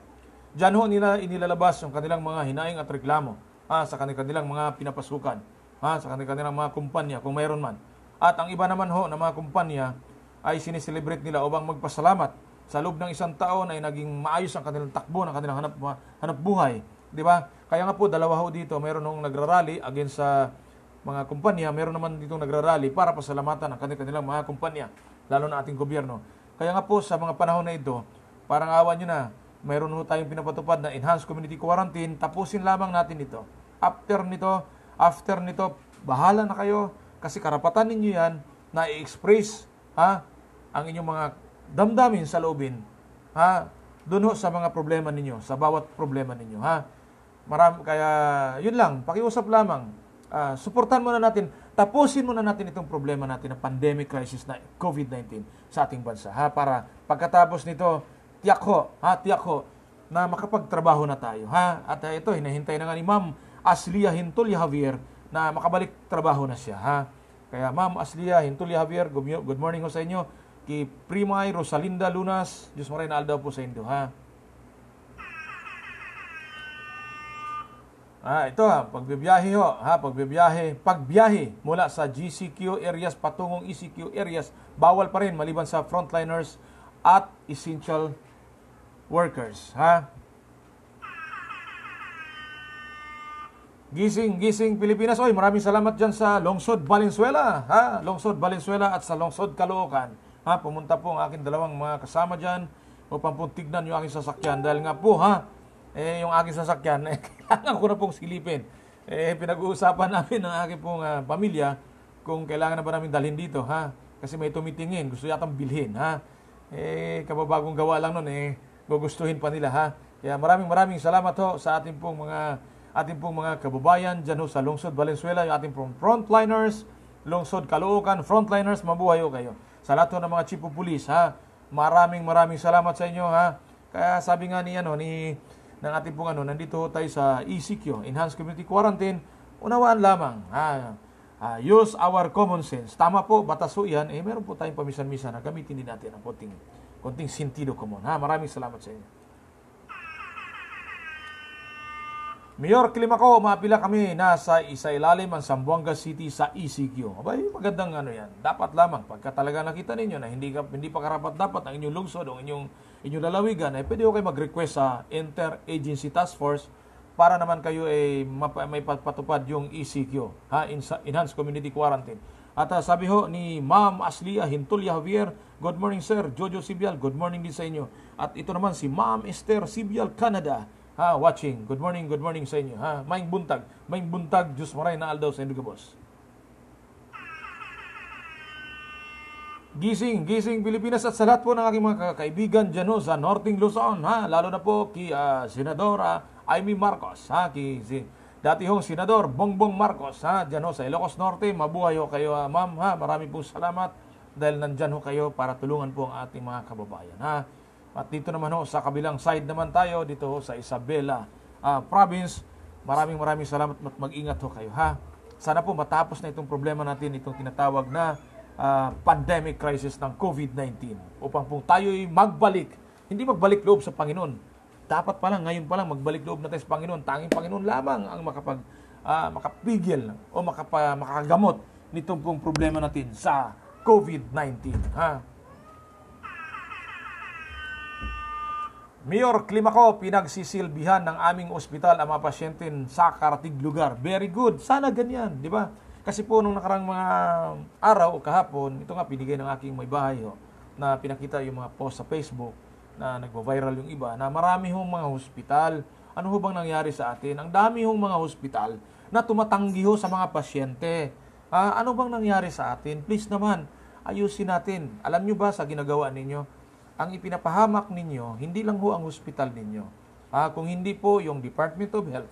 Diyan ho nila inilalabas yung kanilang mga hinaing at reklamo ha, sa kanilang mga pinapasukan ha, sa kanilang mga kumpanya kung mayroon man. At ang iba naman ho na mga kumpanya ay sineselebrate nila upang magpasalamat sa loob ng isang taon ay naging maayos ang kanilang takbo ng kanilang hanap, hanap buhay. Di ba? Kaya nga po, dalawa ho dito, meron nung nagrarally against sa mga kumpanya, meron naman ditong nagrarally para pasalamatan ang kanilang mga kumpanya, lalo na ating gobyerno. Kaya nga po, sa mga panahon na ito, parang awan nyo na, mayroon ho tayong pinapatupad na enhanced community quarantine, tapusin lamang natin ito. After nito, after nito, bahala na kayo kasi karapatan ninyo yan na i-express ha, ang inyong mga damdamin sa loobin. Ha? Doon sa mga problema ninyo, sa bawat problema ninyo. Ha? Maram, kaya yun lang, pakiusap lamang. Uh, ah, suportan muna natin, tapusin muna natin itong problema natin na pandemic crisis na COVID-19 sa ating bansa. Ha? Para pagkatapos nito, tiyak ko, ha? tiyak ko, na makapagtrabaho na tayo. Ha? At uh, ito, hinahintay na nga ni Ma'am Aslia Hintol Javier na makabalik trabaho na siya. Ha? Kaya Ma'am Aslia, Hintulia Javier, good morning ho sa inyo. Ki Primay, Rosalinda Lunas, Diyos Maray na aldaw po sa inyo. Ha? Ah, ito ha, pagbibiyahe ho, ha, pagbibiyahe, pagbiyahe mula sa GCQ areas patungong ECQ areas, bawal pa rin maliban sa frontliners at essential workers, ha? Gising, gising Pilipinas. Oy, maraming salamat diyan sa Longsod Valenzuela, ha? Longsod Valenzuela at sa Longsod Caloocan. Ha, pumunta po ang aking dalawang mga kasama diyan upang po tignan yung aking sasakyan dahil nga po ha, eh yung aking sasakyan eh, kailangan ko na pong silipin. Eh pinag-uusapan namin ng aking pong uh, pamilya kung kailangan na ba namin dalhin dito, ha? Kasi may tumitingin, gusto yatang bilhin, ha? Eh kababagong gawa lang noon eh gugustuhin pa nila, ha? Kaya maraming maraming salamat ho sa ating pong mga ating pong mga kababayan dyan ho sa Lungsod Valenzuela, yung ating pong frontliners, Lungsod Caloocan, frontliners, mabuhay ho kayo. Sa lahat ng mga chief of police, ha, maraming maraming salamat sa inyo, ha. Kaya sabi nga ni, ano, ni, ng ating pong ano, nandito ho tayo sa ECQ, Enhanced Community Quarantine, unawaan lamang, ha, Uh, use our common sense. Tama po, batas ho yan. Eh, meron po tayong pamisan-misan na gamitin din natin ang konting, konting sentido common. Ha, maraming salamat sa inyo. Mayor Climaco, mapila kami nasa isa isailalim ang Sambuanga City sa ECQ. Abay, magandang ano yan. Dapat lamang, pagka talaga nakita ninyo na hindi, ka, hindi pa karapat dapat ang inyong lungsod o inyong, inyong lalawigan, ay eh, pwede ko kayo mag-request sa Interagency Task Force para naman kayo ay eh, map- may patupad yung ECQ, ha? Enhanced Community Quarantine. At uh, sabi ho ni Ma'am Aslia Hintulia Javier, Good morning sir, Jojo Sibial, good morning din sa inyo. At ito naman si Ma'am Esther Sibial, Canada ha, watching. Good morning, good morning sa inyo. Ha, maing buntag. Maing buntag, Diyos maray na aldaw sa inyo, boss. Gising, gising Pilipinas at sa lahat po ng aking mga kakaibigan dyan no, sa Norting Luzon. Ha, lalo na po kay uh, ah, Senadora ah, Amy Marcos. Ha, kay si, dati hong Senador Bongbong Marcos. Ha, dyan ho, sa Ilocos Norte. Mabuhay ho kayo, ah, ma'am. Ha, marami pong salamat dahil nandyan ho kayo para tulungan po ang ating mga kababayan. Ha, at dito naman ho, sa kabilang side naman tayo, dito ho sa Isabela uh, province. Maraming maraming salamat at mag-ingat ho kayo ha. Sana po matapos na itong problema natin, itong tinatawag na uh, pandemic crisis ng COVID-19. Upang po tayo'y magbalik, hindi magbalik loob sa Panginoon. Dapat pa lang, ngayon pa lang, magbalik loob natin sa Panginoon. Tanging Panginoon lamang ang makapag, uh, makapigil o makapa, makagamot nitong pong problema natin sa COVID-19. Ha? Mayor Klimako, pinagsisilbihan ng aming ospital ang mga pasyente sa karatig lugar. Very good. Sana ganyan, di ba? Kasi po nung nakarang mga araw o kahapon, ito nga pinigay ng aking may bahay oh, na pinakita yung mga post sa Facebook na nagwa-viral yung iba na marami hong mga hospital. Ano ho bang nangyari sa atin? Ang dami hong mga hospital na tumatanggi ho sa mga pasyente. Ah, ano bang nangyari sa atin? Please naman, ayusin natin. Alam nyo ba sa ginagawa ninyo? ang ipinapahamak ninyo, hindi lang ho ang hospital ninyo. Ah, kung hindi po yung Department of Health,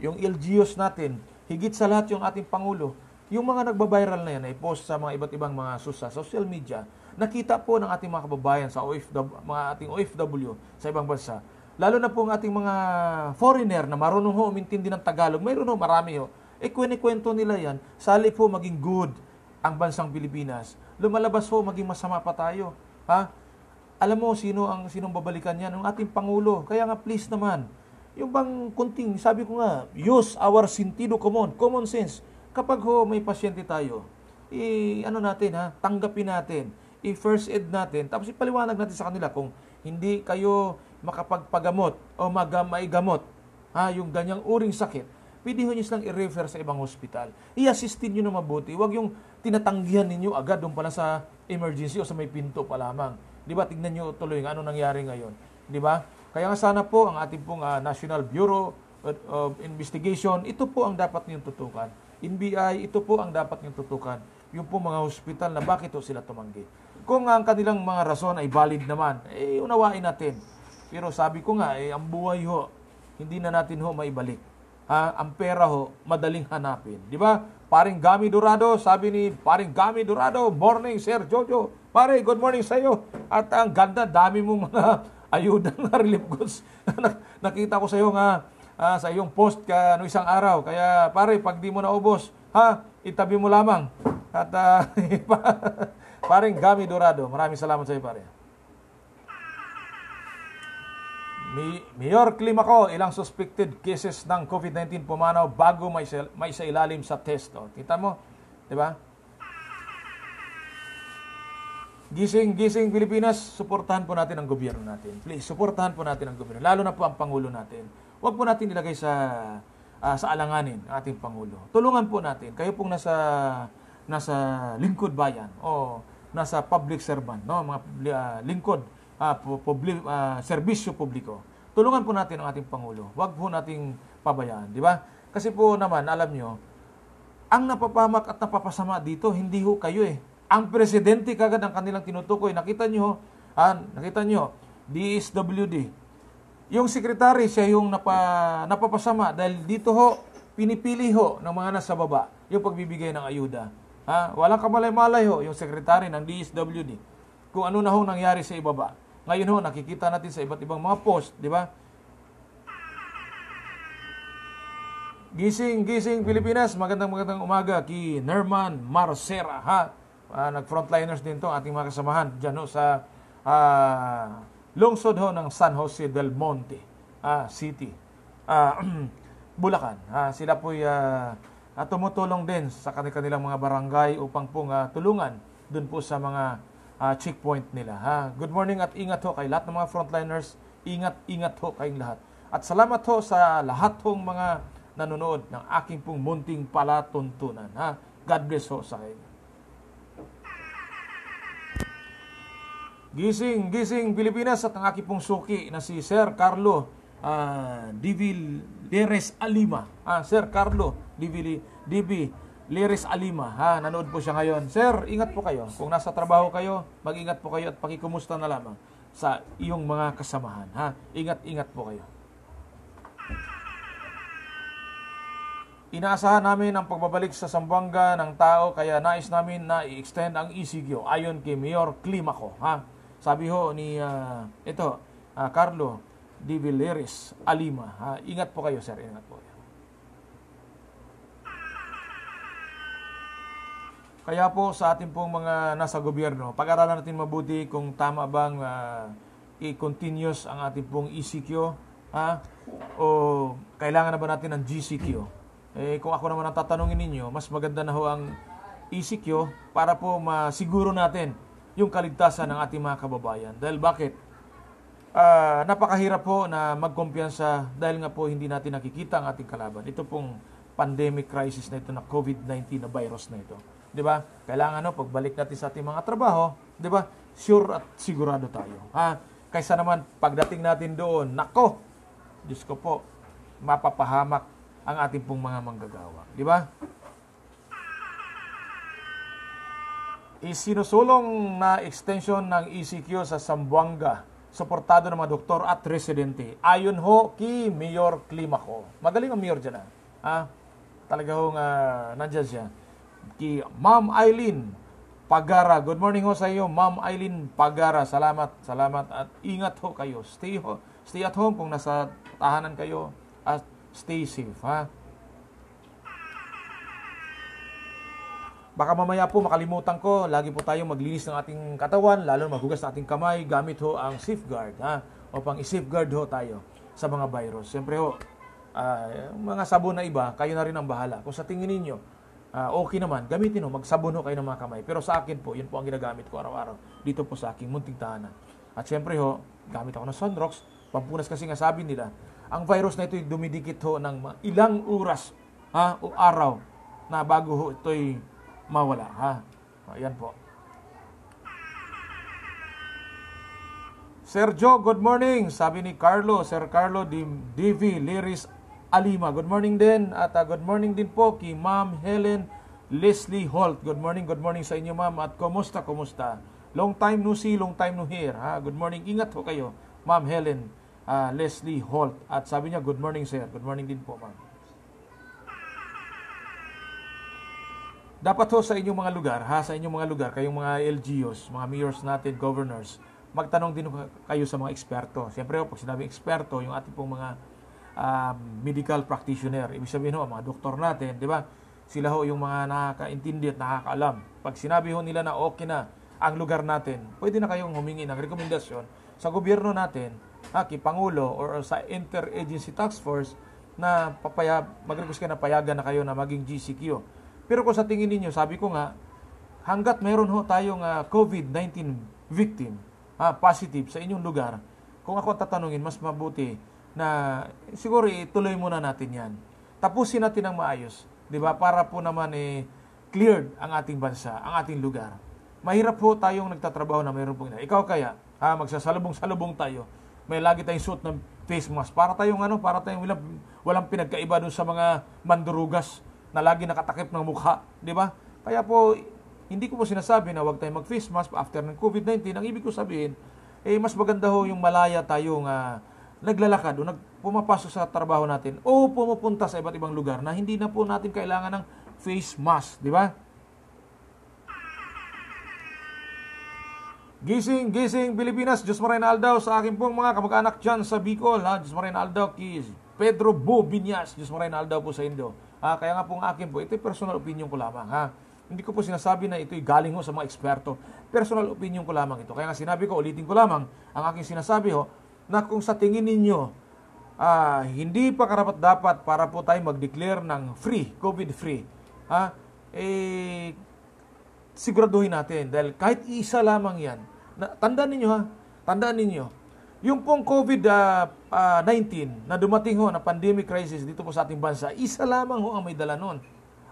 yung LGUs natin, higit sa lahat yung ating Pangulo, yung mga nagbabiral na yan, ay post sa mga iba't ibang mga sus social media, nakita po ng ating mga kababayan sa OFW, mga ating OFW sa ibang bansa, lalo na po ang ating mga foreigner na marunong ho umintindi ng Tagalog, mayroon ho, marami ho, e eh, kwento nila yan, sali po maging good ang bansang Pilipinas. Lumalabas po maging masama pa tayo. Ha? alam mo sino ang sinong babalikan niyan, ang ating Pangulo. Kaya nga please naman, yung bang kunting, sabi ko nga, use our sentido common, common sense. Kapag ho may pasyente tayo, i ano natin ha, tanggapin natin, i first aid natin, tapos ipaliwanag natin sa kanila kung hindi kayo makapagpagamot o magamay ha, yung ganyang uring sakit, pwede ho nyo silang i-refer sa ibang hospital. I-assistin nyo na mabuti. Huwag yung tinatanggihan ninyo agad doon pala sa emergency o sa may pinto pa lamang Di ba? Tignan niyo tuloy ano nangyari ngayon. Di ba? Kaya nga sana po ang ating pong uh, National Bureau of Investigation, ito po ang dapat niyong tutukan. NBI, ito po ang dapat niyong tutukan. Yung po mga hospital na bakit po sila tumanggi. Kung ang kanilang mga rason ay valid naman, eh unawain natin. Pero sabi ko nga, eh, ang buhay ho, hindi na natin ho maibalik. Ha? Ang pera ho, madaling hanapin. Di ba? Paring Gami Dorado, sabi ni Paring Gami Dorado, morning Sir Jojo. Pare, good morning sa iyo. At ang ganda, dami mong mga ayuda na relief goods. Nakita ko sa iyo nga uh, sa iyong post ka no isang araw. Kaya pare, pag di mo naubos, ha, itabi mo lamang. At ah, uh, pareng Gami Dorado, maraming salamat sa iyo pare. Mi Mayor Klimako, ilang suspected cases ng COVID-19 pumanaw bago may, sa, may sa ilalim sa test. O, oh, kita mo, di ba? Gising, gising Pilipinas, suportahan po natin ang gobyerno natin. Please, suportahan po natin ang gobyerno, lalo na po ang Pangulo natin. Huwag po natin ilagay sa, uh, sa alanganin ang ating Pangulo. Tulungan po natin, kayo pong nasa, nasa lingkod bayan o nasa public servant, no? mga uh, lingkod, ah, uh, public, uh, serbisyo publiko. Tulungan po natin ang ating Pangulo. Huwag po nating pabayaan, di ba? Kasi po naman, alam nyo, ang napapamak at napapasama dito, hindi ho kayo eh ang presidente kagad ang kanilang tinutukoy. Nakita nyo, ha, nakita nyo, DSWD. Yung sekretary, siya yung napa, napapasama dahil dito ho, pinipili ho ng mga nasa baba yung pagbibigay ng ayuda. Ha? Walang kamalay-malay ho yung sekretary ng DSWD kung ano na ho nangyari sa ibaba. Ngayon ho, nakikita natin sa iba't ibang mga post, di ba? Gising, gising Pilipinas, magandang magandang umaga kay Nerman Marcera. Ha? uh, nag-frontliners din to ating mga kasamahan dyan sa uh, lungsod ho ng San Jose del Monte uh, City, uh, Bulacan. Uh, sila po uh, uh, tumutulong din sa kanilang mga barangay upang pong uh, tulungan dun po sa mga uh, checkpoint nila. Ha? Good morning at ingat ho kay lahat ng mga frontliners. Ingat, ingat ho kayong lahat. At salamat ho sa lahat hong mga nanonood ng aking pong munting palatuntunan. Ha? God bless ho sa inyo. Gising, gising Pilipinas at ang aking pong suki na si Sir Carlo uh, ah, Divil Leres Alima. Ah, Sir Carlo Divil Divi Leres Alima. Ha, nanood po siya ngayon. Sir, ingat po kayo. Kung nasa trabaho kayo, mag-ingat po kayo at pakikumusta na lamang sa iyong mga kasamahan. Ha, ingat-ingat po kayo. Inaasahan namin ang pagbabalik sa Sambanga ng tao kaya nais namin na i-extend ang ECQ ayon kay Mayor Climaco. Ha? Sabi ho ni uh, ito, uh, Carlo De Villeres Alima. Ha, ah, ingat po kayo, sir. Ingat po Kaya po sa ating pong mga nasa gobyerno, pag-aralan natin mabuti kung tama bang uh, i-continuous ang ating pong ECQ ha? o kailangan na ba natin ng GCQ. Eh, kung ako naman ang tatanungin ninyo, mas maganda na ho ang ECQ para po masiguro natin yung kaligtasan ng ating mga kababayan. Dahil bakit? Uh, napakahirap po na magkumpiyansa dahil nga po hindi natin nakikita ang ating kalaban. Ito pong pandemic crisis na ito na COVID-19 na virus na ito. 'Di ba? Kailangan no pagbalik natin sa ating mga trabaho, 'di ba? Sure at sigurado tayo. Ha? Kaysa naman pagdating natin doon, nako. Diyos ko po, mapapahamak ang ating pong mga manggagawa, 'di ba? isinusulong na extension ng ECQ sa Sambuanga, suportado ng mga doktor at residente. Ayon ho ki Mayor Klimaco. Magaling ang mayor dyan ah. ah talaga ho nga uh, nandyan siya. Ki Ma'am Eileen Pagara. Good morning ho sa iyo, Ma'am Eileen Pagara. Salamat, salamat at ingat ho kayo. Stay ho, stay at home kung nasa tahanan kayo at stay safe ha. Baka mamaya po makalimutan ko, lagi po tayo maglinis ng ating katawan, lalo maghugas ng ating kamay gamit ho ang safeguard ha, o pang safeguard ho tayo sa mga virus. Siyempre ho, uh, mga sabon na iba, kayo na rin ang bahala. Kung sa tingin ninyo, uh, okay naman, gamitin ho, magsabon ho kayo ng mga kamay. Pero sa akin po, yun po ang ginagamit ko araw-araw dito po sa aking munting tahanan. At siyempre ho, gamit ako ng sunrocks, pampunas kasi nga sabi nila, ang virus na ito'y dumidikit ho ng ilang oras ha, o araw na bago ho ito'y mawala ha. Ayan po. Sergio, good morning. Sabi ni Carlo, Sir Carlo DV Liris Alima. Good morning din. At uh, good morning din po kay Ma'am Helen Leslie Holt. Good morning, good morning sa inyo ma'am. At kumusta, kumusta? Long time no see, long time no hear. Ha? Good morning. Ingat ho kayo, Ma'am Helen uh, Leslie Holt. At sabi niya, good morning sir. Good morning din po ma'am. Dapat ho sa inyong mga lugar, ha, sa inyong mga lugar, kayong mga LGUs, mga mayors natin, governors, magtanong din kayo sa mga eksperto. Siyempre ho, pag sinabing eksperto, yung ating pong mga uh, medical practitioner, ibig sabihin ho, mga doktor natin, di ba? Sila ho yung mga nakakaintindi at nakakaalam. Pag sinabi ho nila na okay na ang lugar natin, pwede na kayong humingi ng rekomendasyon sa gobyerno natin, ha, kay Pangulo or sa Interagency Task Force na papaya, mag-request ka na payagan na kayo na maging GCQ pero kung sa tingin ninyo, sabi ko nga, hanggat meron ho tayong uh, COVID-19 victim, uh, positive sa inyong lugar, kung ako tatanungin, mas mabuti na siguro ituloy muna natin yan. Tapusin natin ang maayos, di ba? Para po naman eh, cleared ang ating bansa, ang ating lugar. Mahirap po tayong nagtatrabaho na meron po ina. Ikaw kaya, ha, ah, magsasalubong-salubong tayo. May lagi tayong suit ng face mask para tayong ano, para tayong walang, walang pinagkaiba doon sa mga mandurugas na lagi nakatakip ng mukha, di ba? Kaya po, hindi ko po sinasabi na huwag tayong mag-face mask after ng COVID-19. Ang ibig ko sabihin, eh mas maganda ho yung malaya tayong uh, naglalakad o nag pumapasok sa trabaho natin o pumupunta sa iba't ibang lugar na hindi na po natin kailangan ng face mask, di ba? Gising, gising, Pilipinas, Diyos Marina Aldaw sa akin pong mga kamag-anak dyan sa Bicol, ha? Diyos Marina Aldaw, kis Pedro Bo Binyas, Diyos Marina Aldaw po sa Indo. Ah, kaya nga po ng akin po, ito personal opinion ko lamang ha. Hindi ko po sinasabi na ito'y galing ho sa mga eksperto. Personal opinion ko lamang ito. Kaya nga sinabi ko, ulitin ko lamang, ang aking sinasabi ho, na kung sa tingin ninyo, ah, hindi pa karapat dapat para po tayo mag-declare ng free, COVID-free, ha, eh, siguraduhin natin. Dahil kahit isa lamang yan, na, tandaan ninyo ha, tandaan ninyo, yung pong COVID-19 uh, ah, uh, ah, na dumating ho na pandemic crisis dito po sa ating bansa, isa lamang ho ang may dala noon.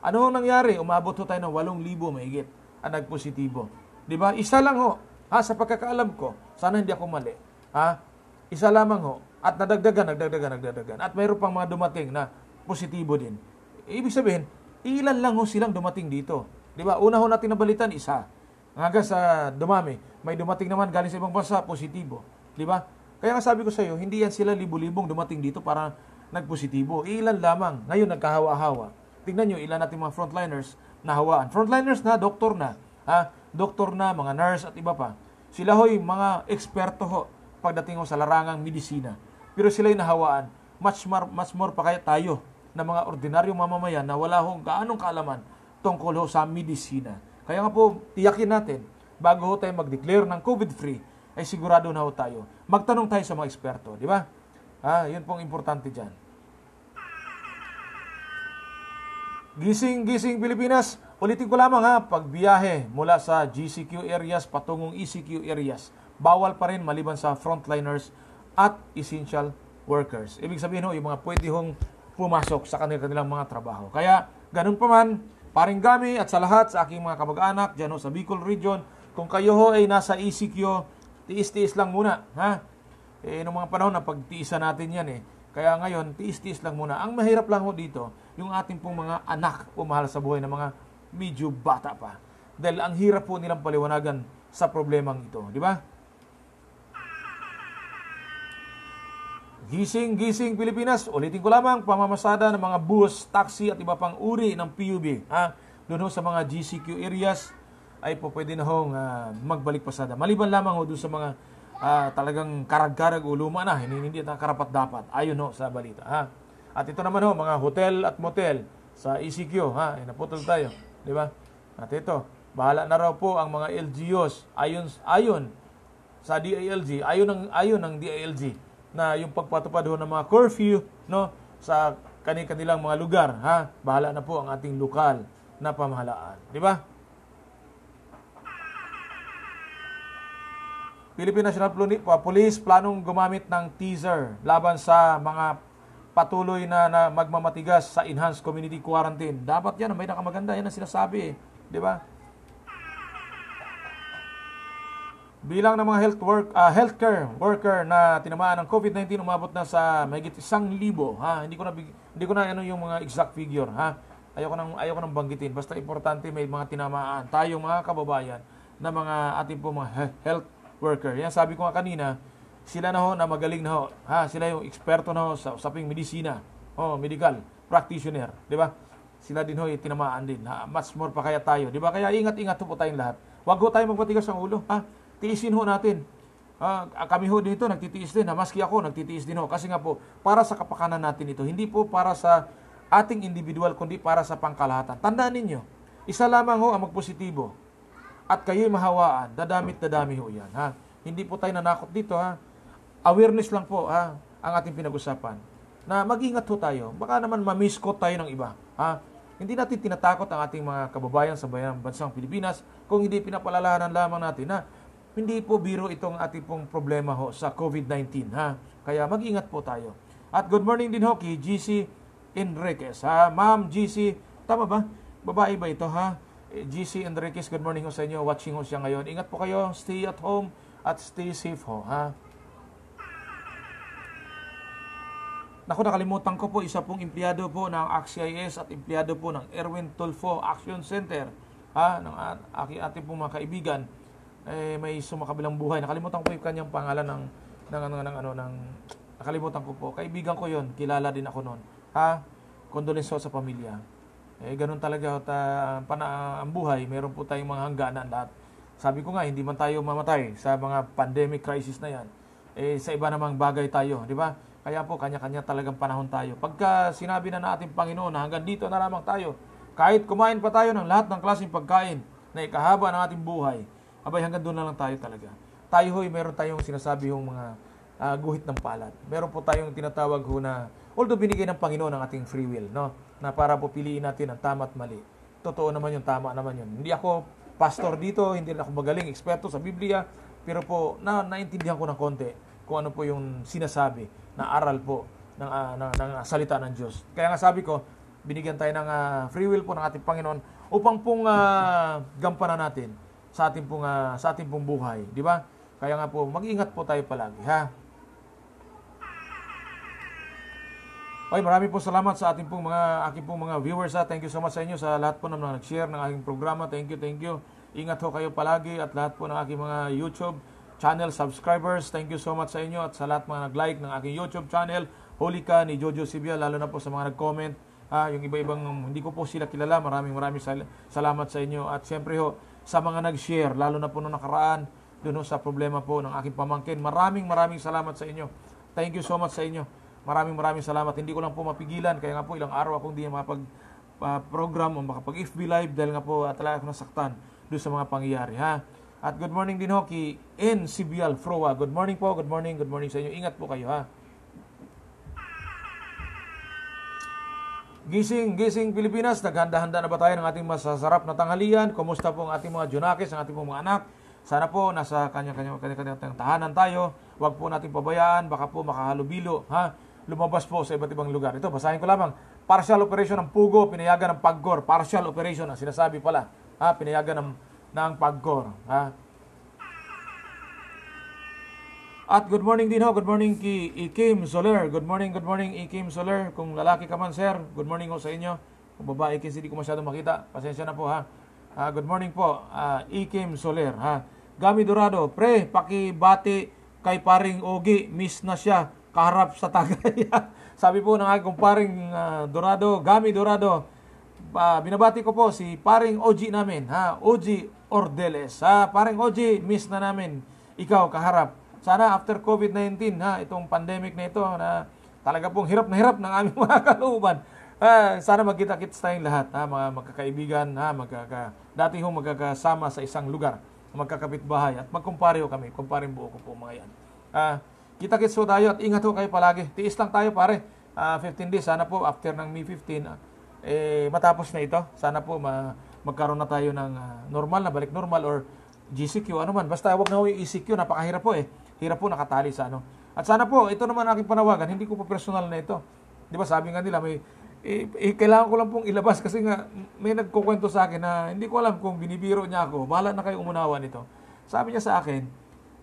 Ano ho nangyari? Umabot ho tayo ng 8,000 mahigit ang nagpositibo. Di ba? Isa lang ho. Ha, sa pagkakaalam ko, sana hindi ako mali. Ha? Isa lamang ho. At nadagdagan, nagdagdagan, nagdagdagan. At mayroon pang mga dumating na positibo din. Ibig sabihin, ilan lang ho silang dumating dito. Di ba? Una ho natin nabalitan, isa. Hanggang sa dumami. May dumating naman galing sa ibang bansa, positibo. Di ba? Kaya nga sabi ko sa iyo, hindi yan sila libu-libong dumating dito para nagpositibo. Ilan lamang. Ngayon nagkahawa-hawa. Tingnan nyo, ilan natin mga frontliners na hawaan. Frontliners na, doktor na. Ha? Doktor na, mga nurse at iba pa. Sila ho'y mga eksperto ho pagdating ho sa larangang medisina. Pero sila'y nahawaan. Much more, much more pa kaya tayo na mga ordinaryong mamamayan na wala hong kaanong kaalaman tungkol ho sa medisina. Kaya nga po, tiyakin natin, bago ho tayo mag-declare ng COVID-free, ay sigurado na ho tayo. Magtanong tayo sa mga eksperto, di ba? Ah, yun pong importante dyan. Gising, gising Pilipinas. Ulitin ko lamang ha, pagbiyahe mula sa GCQ areas patungong ECQ areas, bawal pa rin maliban sa frontliners at essential workers. Ibig sabihin ho, yung mga pwede hong pumasok sa kanilang mga trabaho. Kaya, ganun pa man, paring gami at sa lahat sa aking mga kamag-anak dyan ho, sa Bicol Region, kung kayo ho ay nasa ECQ tiis-tiis lang muna, ha? Eh, nung mga panahon na pagtiisa natin yan eh. Kaya ngayon, tiis-tiis lang muna. Ang mahirap lang ho dito, yung ating pong mga anak o mahal sa buhay na mga medyo bata pa. Dahil ang hirap po nilang paliwanagan sa problemang ito, di ba? Gising, gising Pilipinas. Ulitin ko lamang, pamamasada ng mga bus, taxi at iba pang uri ng PUB. Ha? Doon sa mga GCQ areas, ay po pwede na hong uh, magbalik pasada. Maliban lamang ho doon sa mga uh, talagang karag-karag o luma na, hindi, hindi na karapat dapat. Ayun ho sa balita. Ha? At ito naman ho, mga hotel at motel sa ECQ, ha? Ay, naputol tayo. Di ba? At ito, bahala na raw po ang mga LGUs ayon, ayon sa DILG, ayon ng, ayon ng DILG na yung pagpatupad ho ng mga curfew no, sa kani kanilang mga lugar. Ha? Bahala na po ang ating lokal na pamahalaan. Di ba? Philippine National uh, Police planong gumamit ng teaser laban sa mga patuloy na, na magmamatigas sa enhanced community quarantine. Dapat yan, may nakamaganda. Yan ang sinasabi eh. Di ba? Bilang ng mga health work, uh, healthcare worker na tinamaan ng COVID-19 umabot na sa mahigit isang libo. Ha? Hindi ko na, hindi ko na ano yung mga exact figure. Ha? Ayoko nang, ayoko nang banggitin. Basta importante may mga tinamaan tayong mga kababayan na mga ating po mga health worker. Yan sabi ko nga kanina, sila na ho na magaling na ho. Ha, sila yung eksperto na ho sa usaping medisina. Oh, medical practitioner, 'di ba? Sila din ho itinamaan din. Ha, much more pa kaya tayo, 'di ba? Kaya ingat-ingat po tayong lahat. Huwag ho tayong magpatigas ang ulo, ha? Tiisin ho natin. Ha, ah, kami ho dito nagtitiis din, ha? maski ako nagtitiis din ho kasi nga po para sa kapakanan natin ito, hindi po para sa ating individual kundi para sa pangkalahatan. Tandaan ninyo, isa lamang ho ang magpositibo at kayo'y mahawaan, dadamit-dadami ho yan. Ha? Hindi po tayo nanakot dito. Ha? Awareness lang po ha? ang ating pinag-usapan. Na mag-ingat ho tayo. Baka naman mamiskot tayo ng iba. Ha? Hindi natin tinatakot ang ating mga kababayan sa bayan bansang Pilipinas kung hindi pinapalalahanan lamang natin na hindi po biro itong ating pong problema ho sa COVID-19. Ha? Kaya mag-ingat po tayo. At good morning din ho kay GC Enriquez. Ha? Ma'am GC, tama ba? Babae ba ito ha? Eh, GC Enriquez, good morning ho sa inyo. Watching ho siya ngayon. Ingat po kayo. Stay at home at stay safe ho. Ha? Naku, nakalimutan ko po, isa pong empleyado po ng AXIS at empleyado po ng Erwin Tulfo Action Center ha, ng aking ating pong mga kaibigan eh, may sumakabilang buhay. Nakalimutan ko po yung kanyang pangalan ng ng ano ng ano ng nakalimutan ko po. Kaibigan ko 'yon, kilala din ako noon. Ha? Condolence sa pamilya. Eh, ganun talaga ta, pana, ang buhay. Meron po tayong mga hangganan lahat. Sabi ko nga, hindi man tayo mamatay sa mga pandemic crisis na yan. Eh, sa iba namang bagay tayo, di ba? Kaya po, kanya-kanya talagang panahon tayo. Pagka sinabi na natin, Panginoon, na hanggang dito na lamang tayo, kahit kumain pa tayo ng lahat ng klaseng pagkain na ikahaba ng ating buhay, abay hanggang doon na lang tayo talaga. Tayo ho'y meron tayong sinasabi yung mga uh, guhit ng palad. Meron po tayong tinatawag ho na Although binigay ng Panginoon ang ating free will, no? Na para po piliin natin ang tama at mali. Totoo naman yun, tama naman yun. Hindi ako pastor dito, hindi rin ako magaling, eksperto sa Biblia, pero po na naintindihan ko ng konti kung ano po yung sinasabi na aral po ng, uh, ng, ng, ah, salita ng Diyos. Kaya nga sabi ko, binigyan tayo ng uh, free will po ng ating Panginoon upang pong uh, gampanan natin sa ating pong uh, sa ating pong buhay, di ba? Kaya nga po, mag-ingat po tayo palagi, ha? Okay, marami po salamat sa ating pong mga aking pong mga viewers. Ha. Thank you so much sa inyo sa lahat po ng mga nag-share ng aking programa. Thank you, thank you. Ingat ho kayo palagi at lahat po ng aking mga YouTube channel subscribers. Thank you so much sa inyo at sa lahat mga nag-like ng aking YouTube channel. Holy ka ni Jojo Sibia, lalo na po sa mga nag-comment. Ah, yung iba-ibang um, hindi ko po sila kilala. Maraming maraming sal- salamat sa inyo. At siyempre ho, sa mga nag-share, lalo na po nung nakaraan, doon sa problema po ng aking pamangkin. Maraming maraming salamat sa inyo. Thank you so much sa inyo. Maraming maraming salamat. Hindi ko lang po mapigilan. Kaya nga po ilang araw akong hindi makapag-program ah, uh, o makapag-FB Live dahil nga po uh, talaga akong nasaktan doon sa mga pangyayari. Ha? At good morning din ho kay NCBL Froa. Good morning po. Good morning. Good morning sa inyo. Ingat po kayo ha. Gising, gising Pilipinas, naghanda-handa na ba tayo ng ating masasarap na tanghalian? Kumusta po ang ating mga junakis, ang ating mga anak? Sana po nasa kanya-kanya tahanan tayo. Huwag po nating pabayaan, baka po makahalubilo, ha? lumabas po sa iba't ibang lugar. Ito, basahin ko lamang. Partial operation ng Pugo, pinayagan ng Pagcor. Partial operation, ang sinasabi pala. Ha, pinayagan ng, ng Pagcor. Ha? At good morning din ho, good morning kay Ikim Soler. Good morning, good morning Ikim Soler. Kung lalaki ka man sir, good morning ho sa inyo. Kung babae kasi hindi ko masyado makita, pasensya na po ha. Uh, good morning po, uh, Ikim Soler ha. Gami Dorado, pre, pakibati kay paring Ogi, miss na siya kaharap sa Tagaya. Sabi po ng aking kumparing uh, ah, Dorado, Gami Dorado, uh, binabati ko po si paring OG namin, ha, OG Ordeles. Ha, paring OG, miss na namin ikaw kaharap. Sana after COVID-19, ha, itong pandemic na ito, na talaga pong hirap na hirap ng aming mga kalooban. Ha? sana magkita-kits tayong lahat, ha, mga magkakaibigan, ha, magkaka, dati hong magkakasama sa isang lugar, magkakapit bahay at magkumpare kami, kumparin buo ko po mga yan. Ha? Ah, Kita-kits po tayo at ingat po kayo palagi. Tiis lang tayo pare. Uh, ah, 15 days, sana po after ng May 15, eh, matapos na ito. Sana po ma magkaroon na tayo ng uh, normal na balik normal or GCQ, ano man. Basta wag na ho yung ECQ, napakahirap po eh. Hirap po nakatali sa ano. At sana po, ito naman aking panawagan, hindi ko po personal na ito. Di ba sabi nga nila, may, eh, eh, kailangan ko lang pong ilabas kasi nga may nagkukwento sa akin na hindi ko alam kung binibiro niya ako. Bahala na kayo umunawa ito. Sabi niya sa akin,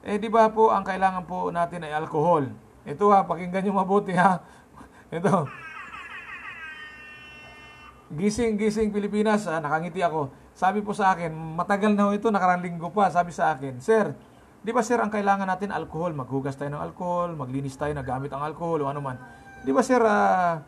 eh di ba po ang kailangan po natin ay alcohol. Ito ha, pakinggan niyo mabuti ha. Ito. Gising, gising Pilipinas, ah, nakangiti ako. Sabi po sa akin, matagal na ho ito, nakarang linggo pa, sabi sa akin, Sir, di ba sir ang kailangan natin alcohol? Maghugas tayo ng alcohol, maglinis tayo na gamit ang alcohol o ano man. Di ba sir, ah,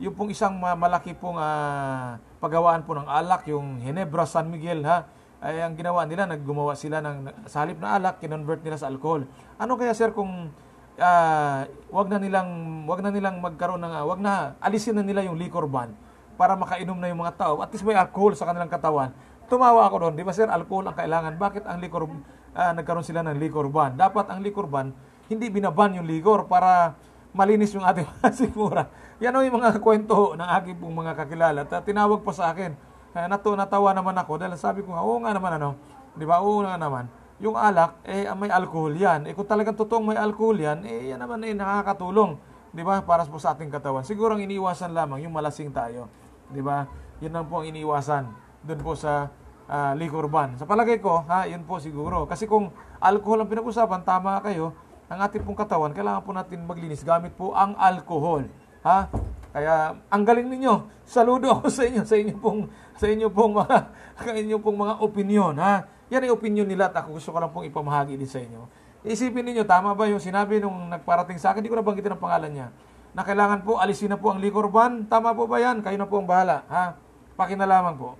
yung pong isang malaki pong ah, paggawaan po ng alak, yung Hinebra San Miguel ha, ay ang ginawa nila, naggumawa sila ng salip na alak, kinonvert nila sa alcohol. Ano kaya sir kung uh, wag na nilang wag na nilang magkaroon ng uh, wag na alisin na nila yung liquor ban para makainom na yung mga tao. At least may alcohol sa kanilang katawan. Tumawa ako doon, di ba sir? Alcohol ang kailangan. Bakit ang liquor uh, nagkaroon sila ng liquor ban? Dapat ang liquor ban hindi binaban yung liquor para malinis yung ating mga Yan ang mga kwento ng aking pong mga kakilala. Ta tinawag pa sa akin kaya eh, nato, natawa naman ako dahil sabi ko nga, oo nga naman ano, di ba, oo nga naman. Yung alak, eh may alcohol yan. Eh kung talagang totoong may alcohol yan, eh yan naman eh nakakatulong. Di ba, para po sa ating katawan. Siguro ang iniwasan lamang yung malasing tayo. Di ba? yun lang po ang iniwasan doon po sa uh, liquor ban. Sa palagay ko, ha, yun po siguro. Kasi kung alcohol ang pinag-usapan, tama kayo, ang ating pong katawan, kailangan po natin maglinis gamit po ang alcohol. Ha? Kaya ang galing ninyo. Saludo ako sa inyo sa inyo pong sa inyo pong mga sa inyo pong mga opinion ha. Yan ay opinion nila at ako gusto ko lang pong ipamahagi din sa inyo. Isipin niyo tama ba yung sinabi nung nagparating sa akin, hindi ko na banggitin ang pangalan niya. Na kailangan po alisin na po ang liquor ban. Tama po ba 'yan? Kayo na po ang bahala, ha? Pakinalaman po.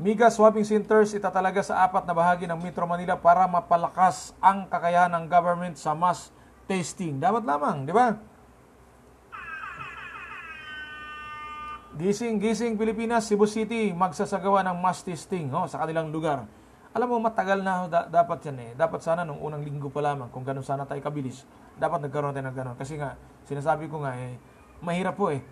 Mega swapping centers itatalaga sa apat na bahagi ng Metro Manila para mapalakas ang kakayahan ng government sa mas testing. Dapat lamang, di ba? Gising, gising, Pilipinas, Cebu City, magsasagawa ng mass testing ho, sa kanilang lugar. Alam mo, matagal na da- dapat yan eh. Dapat sana nung unang linggo pa lamang, kung ganun sana tayo kabilis, dapat nagkaroon tayo ng ganun. Kasi nga, sinasabi ko nga eh, mahirap po eh.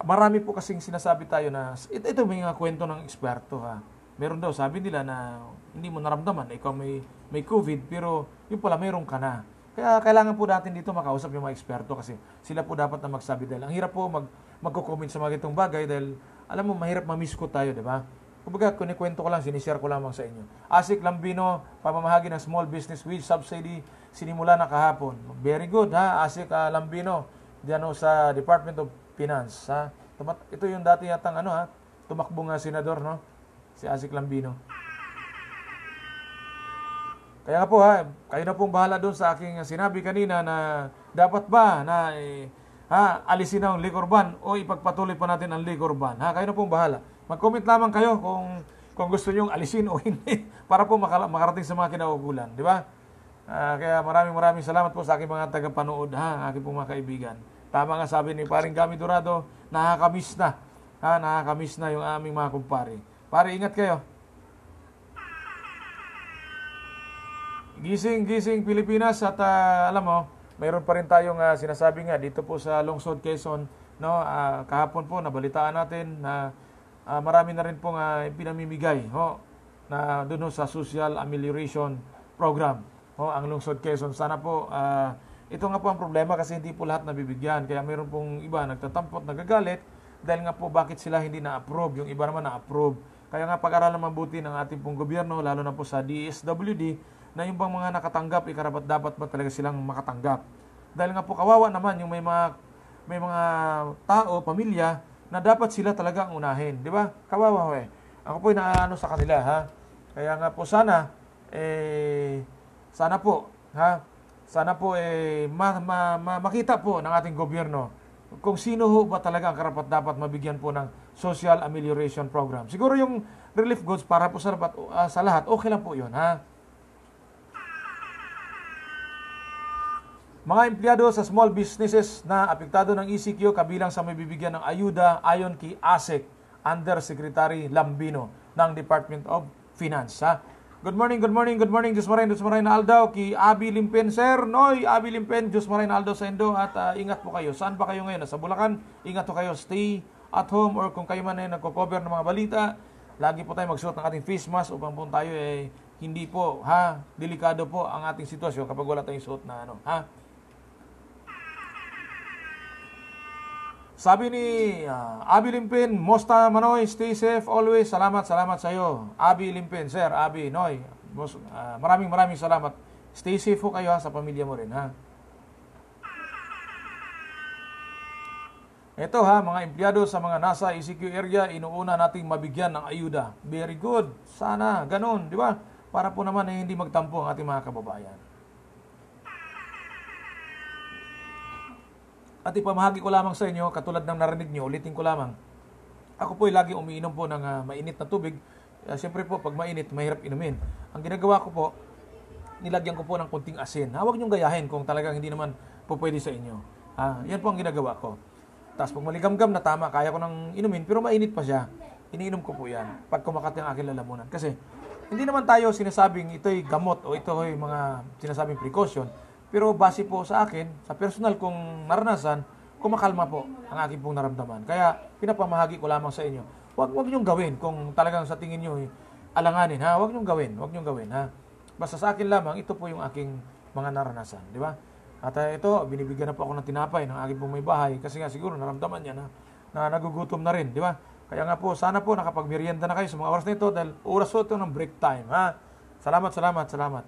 Marami po kasing sinasabi tayo na, ito, ito may mga kwento ng eksperto ha. Meron daw, sabi nila na hindi mo naramdaman, ikaw may, may COVID, pero yun pala, mayroon ka na. Kaya kailangan po natin dito makausap yung mga eksperto kasi sila po dapat na magsabi dahil ang hirap po mag magko-comment sa mga itong bagay dahil alam mo mahirap mamisko tayo, di ba? Kumbaga, kunikwento ko lang, sinishare ko lamang sa inyo. Asik Lambino, pamamahagi ng Small Business Wage Subsidy, sinimula na kahapon. Very good, ha? Asik uh, Lambino, diyan sa Department of Finance, ha? ito yung dati yatang ano, ha? Tumakbong nga senador, no? Si Asik Lambino. Kaya po ha, kayo na pong bahala doon sa aking sinabi kanina na dapat ba na eh, ha, alisin na ang liquor ban o ipagpatuloy pa natin ang liquor ban. Ha, kayo na pong bahala. Mag-comment lamang kayo kung kung gusto niyo alisin o hindi para po makala, makarating sa mga kinaugulan, di ba? Uh, kaya maraming maraming salamat po sa aking mga tagapanood ha, aking pong mga kaibigan. Tama nga sabi ni paring Gami Dorado, nakakamiss na. Ha, nakakamiss na yung aming mga kumpare. Pare, ingat kayo. Gising, gising Pilipinas at uh, alam mo, mayroon pa rin tayong uh, sinasabi nga dito po sa Lungsod Quezon, no? Uh, kahapon po nabalitaan natin na uh, marami na rin pong uh, pinamimigay ho na doon sa social amelioration program ho ang Lungsod Quezon. Sana po uh, ito nga po ang problema kasi hindi po lahat nabibigyan. Kaya mayroon pong iba nagtatampot, nagagalit dahil nga po bakit sila hindi na-approve. Yung iba naman na-approve. Kaya nga pag-aralan mabuti ng ating pong gobyerno, lalo na po sa DSWD, na yung bang mga nakatanggap, ikarapat dapat ba talaga silang makatanggap. Dahil nga po kawawa naman yung may mga, may mga tao, pamilya, na dapat sila talaga ang unahin. Di ba? Kawawa ko eh. Ako po inaano sa kanila ha. Kaya nga po sana, eh, sana po, ha? Sana po eh, ma, ma, ma, makita po ng ating gobyerno kung sino ho ba talaga ang karapat dapat mabigyan po ng social amelioration program. Siguro yung relief goods para po sa, uh, sa lahat, okay lang po yun, ha? Mga empleyado sa small businesses na apektado ng ECQ kabilang sa may bibigyan ng ayuda ayon kay ASEC Under Secretary Lambino ng Department of Finance. Ha? Good morning, good morning, good morning, Diyos Maray, Diyos Maray Aldo, ki Abi Limpen, Sir Noy, Abi Limpen, Diyos Maray Aldo Sendo, at uh, ingat po kayo. Saan pa kayo ngayon? Sa Bulacan, ingat po kayo. Stay at home or kung kayo man ay nagko-cover ng mga balita, lagi po tayo magsuot ng ating face mask upang po tayo eh, hindi po, ha, delikado po ang ating sitwasyon kapag wala tayong suot na ano, ha, Sabi ni uh, ah, Abi Limpin, Mosta Manoy, stay safe always. Salamat, salamat sa iyo. Abi Limpin, sir, Abi, Noy. Most, uh, ah, maraming maraming salamat. Stay safe po kayo ha, sa pamilya mo rin ha. Ito ha, mga empleyado sa mga nasa ECQ area, inuuna nating mabigyan ng ayuda. Very good. Sana, ganun, di ba? Para po naman eh, hindi magtampo ang ating mga kababayan. At ipamahagi ko lamang sa inyo, katulad ng narinig nyo, ulitin ko lamang. Ako po ay lagi umiinom po ng uh, mainit na tubig. Uh, ah, Siyempre po, pag mainit, mahirap inumin. Ang ginagawa ko po, nilagyan ko po ng kunting asin. Ha, ah, huwag niyong gayahin kung talagang hindi naman po pwede sa inyo. Ha, yan po ang ginagawa ko. Tapos pag maligamgam na tama, kaya ko nang inumin, pero mainit pa siya. Iniinom ko po yan pag kumakat ang aking lalamunan. Kasi hindi naman tayo sinasabing ito ay gamot o ito ay mga sinasabing precaution pero base po sa akin, sa personal kong naranasan, kumakalma po ang aking pong naramdaman. Kaya pinapamahagi ko lamang sa inyo. Huwag wag niyong gawin kung talagang sa tingin niyo eh, alanganin ha. Huwag niyong gawin, huwag niyong gawin ha. Basta sa akin lamang, ito po yung aking mga naranasan, di ba? At ah, ito, binibigyan na po ako ng tinapay ng aking pong may bahay kasi nga siguro naramdaman niya na, na nagugutom na rin, di ba? Kaya nga po, sana po nakapagmerienda na kayo sa mga oras na ito dahil oras po ito ng break time, ha? Salamat, salamat, salamat.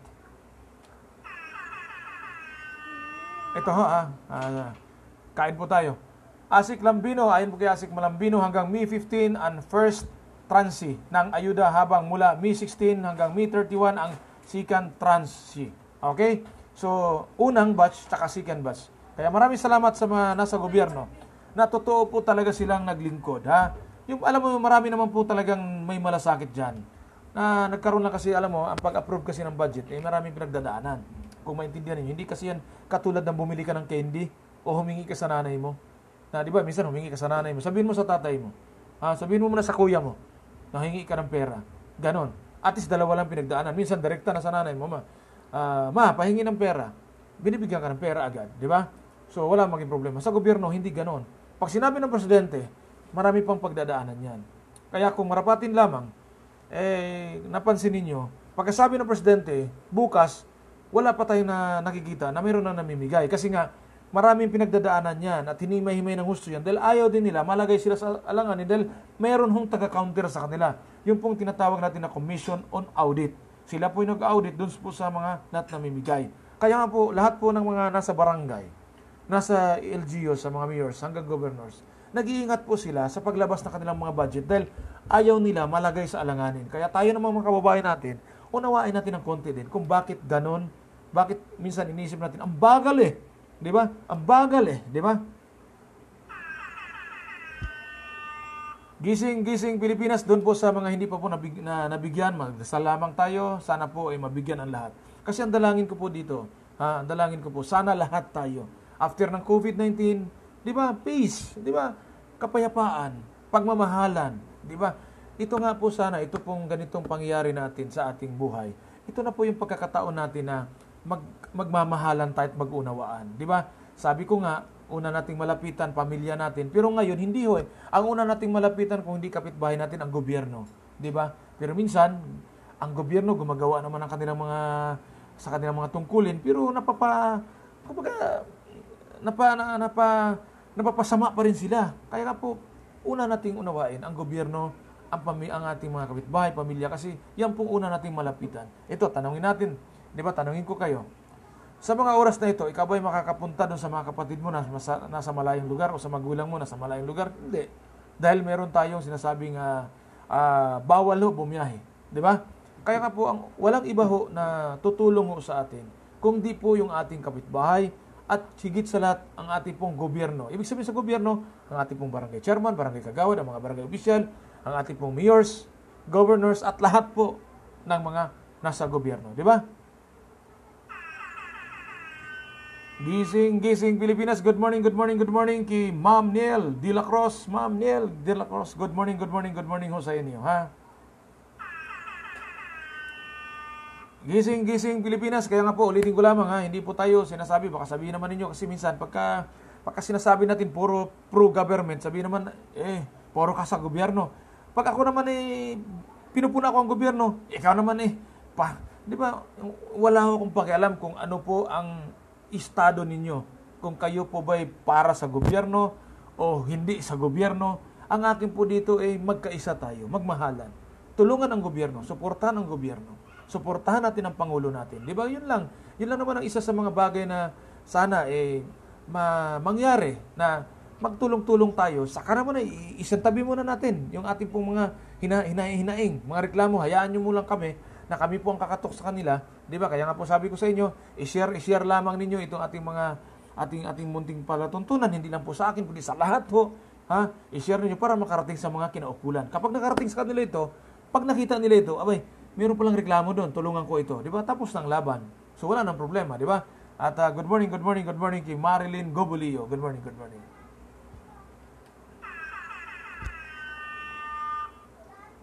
Ito ho ah, ah kain po tayo. Asik Lambino, ayon po kay Asik Malambino hanggang May 15 and first transi ng ayuda habang mula May 16 hanggang May 31 ang second transi. Okay? So, unang batch tsaka second batch. Kaya maraming salamat sa mga nasa gobyerno na totoo po talaga silang naglingkod. Ha? Yung, alam mo, marami naman po talagang may malasakit dyan. Na nagkaroon lang kasi, alam mo, ang pag-approve kasi ng budget, eh maraming pinagdadaanan. Kung maintindihan niyo, hindi kasi yan katulad ng bumili ka ng candy o humingi ka sa nanay mo. Na, di ba, minsan humingi ka sa nanay mo. Sabihin mo sa tatay mo. Ah, sabihin mo muna sa kuya mo na hingi ka ng pera. Ganon. At least dalawa lang pinagdaanan. Minsan direkta na sa nanay mo, ma. Uh, ma, pahingi ng pera. Binibigyan ka ng pera agad, di ba? So, wala maging problema. Sa gobyerno, hindi ganon. Pag sinabi ng presidente, marami pang pagdadaanan yan. Kaya kung marapatin lamang, eh, napansin ninyo, pagkasabi ng presidente, bukas, wala pa tayong na nakikita na mayroon na namimigay. Kasi nga, maraming pinagdadaanan yan at hinimay-himay ng gusto yan dahil ayaw din nila, malagay sila sa alanganin dahil mayroon hong taga-counter sa kanila. Yung pong tinatawag natin na Commission on Audit. Sila po yung nag-audit dun po sa mga nat namimigay. Kaya nga po, lahat po ng mga nasa barangay, nasa LGU, sa mga mayors, hanggang governors, nag-iingat po sila sa paglabas ng kanilang mga budget dahil ayaw nila malagay sa alanganin. Kaya tayo namang mga kababayan natin, unawain natin ng konti din kung bakit ganon, bakit minsan iniisip natin, ang bagal eh, di ba? Ang bagal eh, di ba? Gising, gising Pilipinas, doon po sa mga hindi pa po nabig, na, nabigyan, magdasal tayo, sana po ay mabigyan ang lahat. Kasi ang dalangin ko po dito, ha, ang dalangin ko po, sana lahat tayo. After ng COVID-19, di ba, peace, di ba, kapayapaan, pagmamahalan, di ba, ito nga po sana, ito pong ganitong pangyayari natin sa ating buhay. Ito na po yung pagkakataon natin na mag, magmamahalan tayo at mag-unawaan. Di ba? Sabi ko nga, una nating malapitan, pamilya natin. Pero ngayon, hindi ho. Eh. Ang una nating malapitan kung hindi kapitbahay natin, ang gobyerno. Di ba? Pero minsan, ang gobyerno gumagawa naman ng kanilang mga sa kanilang mga tungkulin pero napapa kumbaga napa na, napa napapasama pa rin sila. Kaya nga po una nating unawain ang gobyerno ang, pami- ang ating mga kapitbahay, pamilya, kasi yan po una nating malapitan. Ito, tanongin natin, di ba, tanongin ko kayo, sa mga oras na ito, ikaw ba'y makakapunta doon sa mga kapatid mo na nasa, nasa malayong lugar o sa magulang mo na nasa malayong lugar? Hindi. Dahil meron tayong sinasabing uh, uh, bawal ho bumiyahe. Di ba? Kaya nga po, ang, walang iba ho na tutulong ho sa atin kung di po yung ating kapitbahay at higit sa lahat ang ating pong gobyerno. Ibig sabihin sa gobyerno, ang ating pong barangay chairman, barangay kagawad, ang mga barangay official, ang ating pong mayors, governors at lahat po ng mga nasa gobyerno, di ba? Gising, gising Pilipinas. Good morning, good morning, good morning kay Ma'am Neil De La Cruz. Ma'am Neil De La Cruz. Good morning, good morning, good morning ho sa inyo, ha? Gising, gising Pilipinas. Kaya nga po, ulitin ko lamang ha, hindi po tayo sinasabi. Baka sabihin naman ninyo kasi minsan pagka, pagka sinasabi natin puro pro-government, sabihin naman, eh, puro ka sa gobyerno. Pag ako naman eh, pinupuna ko ang gobyerno, ikaw naman eh, pa, di ba, wala akong pakialam kung ano po ang estado ninyo. Kung kayo po ba'y para sa gobyerno o hindi sa gobyerno. Ang akin po dito ay eh, magkaisa tayo, magmahalan. Tulungan ang gobyerno, suportahan ang gobyerno. Suportahan natin ang Pangulo natin. Di ba, yun lang. Yun lang naman ang isa sa mga bagay na sana eh, ma- mangyari na magtulong-tulong tayo, Sa sakara mo na, isang tabi muna natin yung ating pong mga hina, hina, hinaing, mga reklamo, hayaan nyo muna kami na kami po ang kakatok sa kanila, di ba? Kaya nga po sabi ko sa inyo, i-share, i-share lamang ninyo itong ating mga ating ating munting palatuntunan, hindi lang po sa akin, kundi sa lahat po, ha? I-share niyo para makarating sa mga kinaukulan. Kapag nakarating sa kanila ito, pag nakita nila ito, abay, meron palang reklamo doon, tulungan ko ito, di ba? Tapos ng laban. So wala nang problema, di ba? At uh, good morning, good morning, good morning kay Marilyn Gobulio. Good morning, good morning.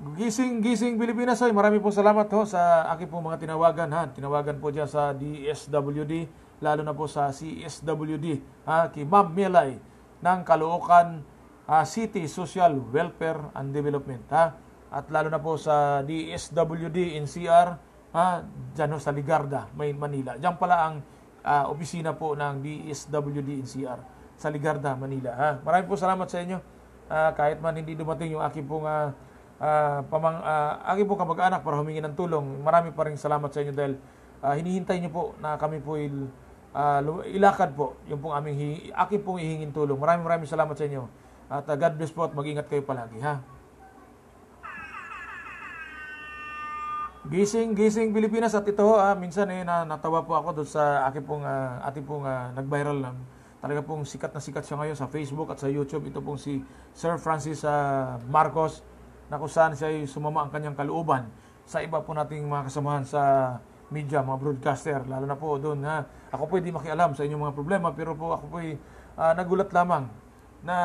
Gising, gising Pilipinas ay marami po salamat ho sa aking po mga tinawagan ha. Tinawagan po dyan sa DSWD, lalo na po sa CSWD, ha, kay Ma'am Melay ng Caloocan uh, City Social Welfare and Development ha. At lalo na po sa DSWD in CR, ha, dyan ho sa Ligarda, may Manila. Diyan pala ang uh, opisina po ng DSWD NCR sa Ligarda, Manila ha. Marami po salamat sa inyo. Uh, kahit man hindi dumating yung aking pong uh, uh, pamang, uh, aking po kamag-anak para humingi ng tulong. Marami pa rin salamat sa inyo dahil uh, hinihintay niyo po na kami po il, uh, ilakad po yung pong aming hi, aking pong ihingin tulong. Maraming maraming salamat sa inyo. At uh, God bless po at mag-ingat kayo palagi ha. Gising, gising Pilipinas at ito ah, minsan eh natawa po ako doon sa aking pong uh, ating pong uh, nag-viral lang. Talaga pong sikat na sikat siya ngayon sa Facebook at sa YouTube. Ito pong si Sir Francis uh, Marcos na kung saan siya ay sumama ang kanyang kalooban sa iba po nating mga kasamahan sa media, mga broadcaster, lalo na po doon na ako po hindi makialam sa inyong mga problema pero po ako po ay uh, nagulat lamang na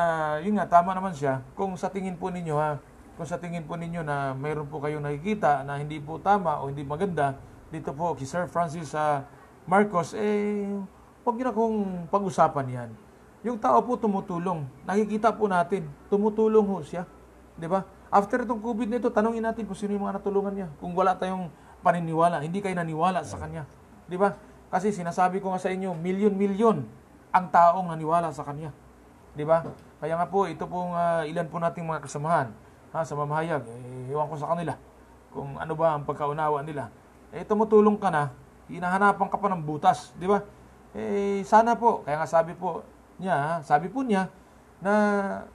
yun nga tama naman siya kung sa tingin po ninyo ha kung sa tingin po ninyo na mayroon po kayong nakikita na hindi po tama o hindi maganda dito po kay Sir Francis uh, Marcos eh huwag niyo na kung pag-usapan yan yung tao po tumutulong nakikita po natin tumutulong ho siya di ba After itong COVID na ito, tanongin natin kung sino yung mga natulungan niya. Kung wala tayong paniniwala, hindi kayo naniwala sa kanya. Di ba? Kasi sinasabi ko nga sa inyo, milyon-milyon ang taong naniwala sa kanya. Di ba? Kaya nga po, ito pong uh, ilan po nating mga kasamahan ha, sa mamahayag. Eh, ewan ko sa kanila kung ano ba ang pagkaunawa nila. Eh, tumutulong ka na, hinahanapan ka pa ng butas. Di ba? Eh, sana po, kaya nga sabi po niya, sabi po niya, na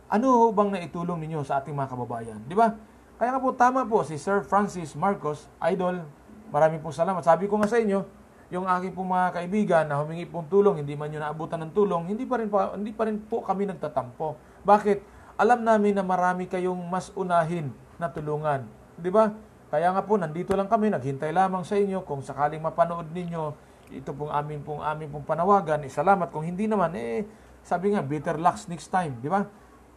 ano ho bang naitulong ninyo sa ating mga kababayan. Di ba? Kaya nga po, tama po si Sir Francis Marcos, idol. Maraming po salamat. Sabi ko nga sa inyo, yung aking pong mga kaibigan na humingi pong tulong, hindi man nyo naabutan ng tulong, hindi pa rin po, hindi pa rin po kami nagtatampo. Bakit? Alam namin na marami kayong mas unahin na tulungan. Di ba? Kaya nga po, nandito lang kami, naghintay lamang sa inyo. Kung sakaling mapanood ninyo, ito pong amin pong amin pong panawagan, eh, salamat. Kung hindi naman, eh, sabi nga, better luck next time, di ba?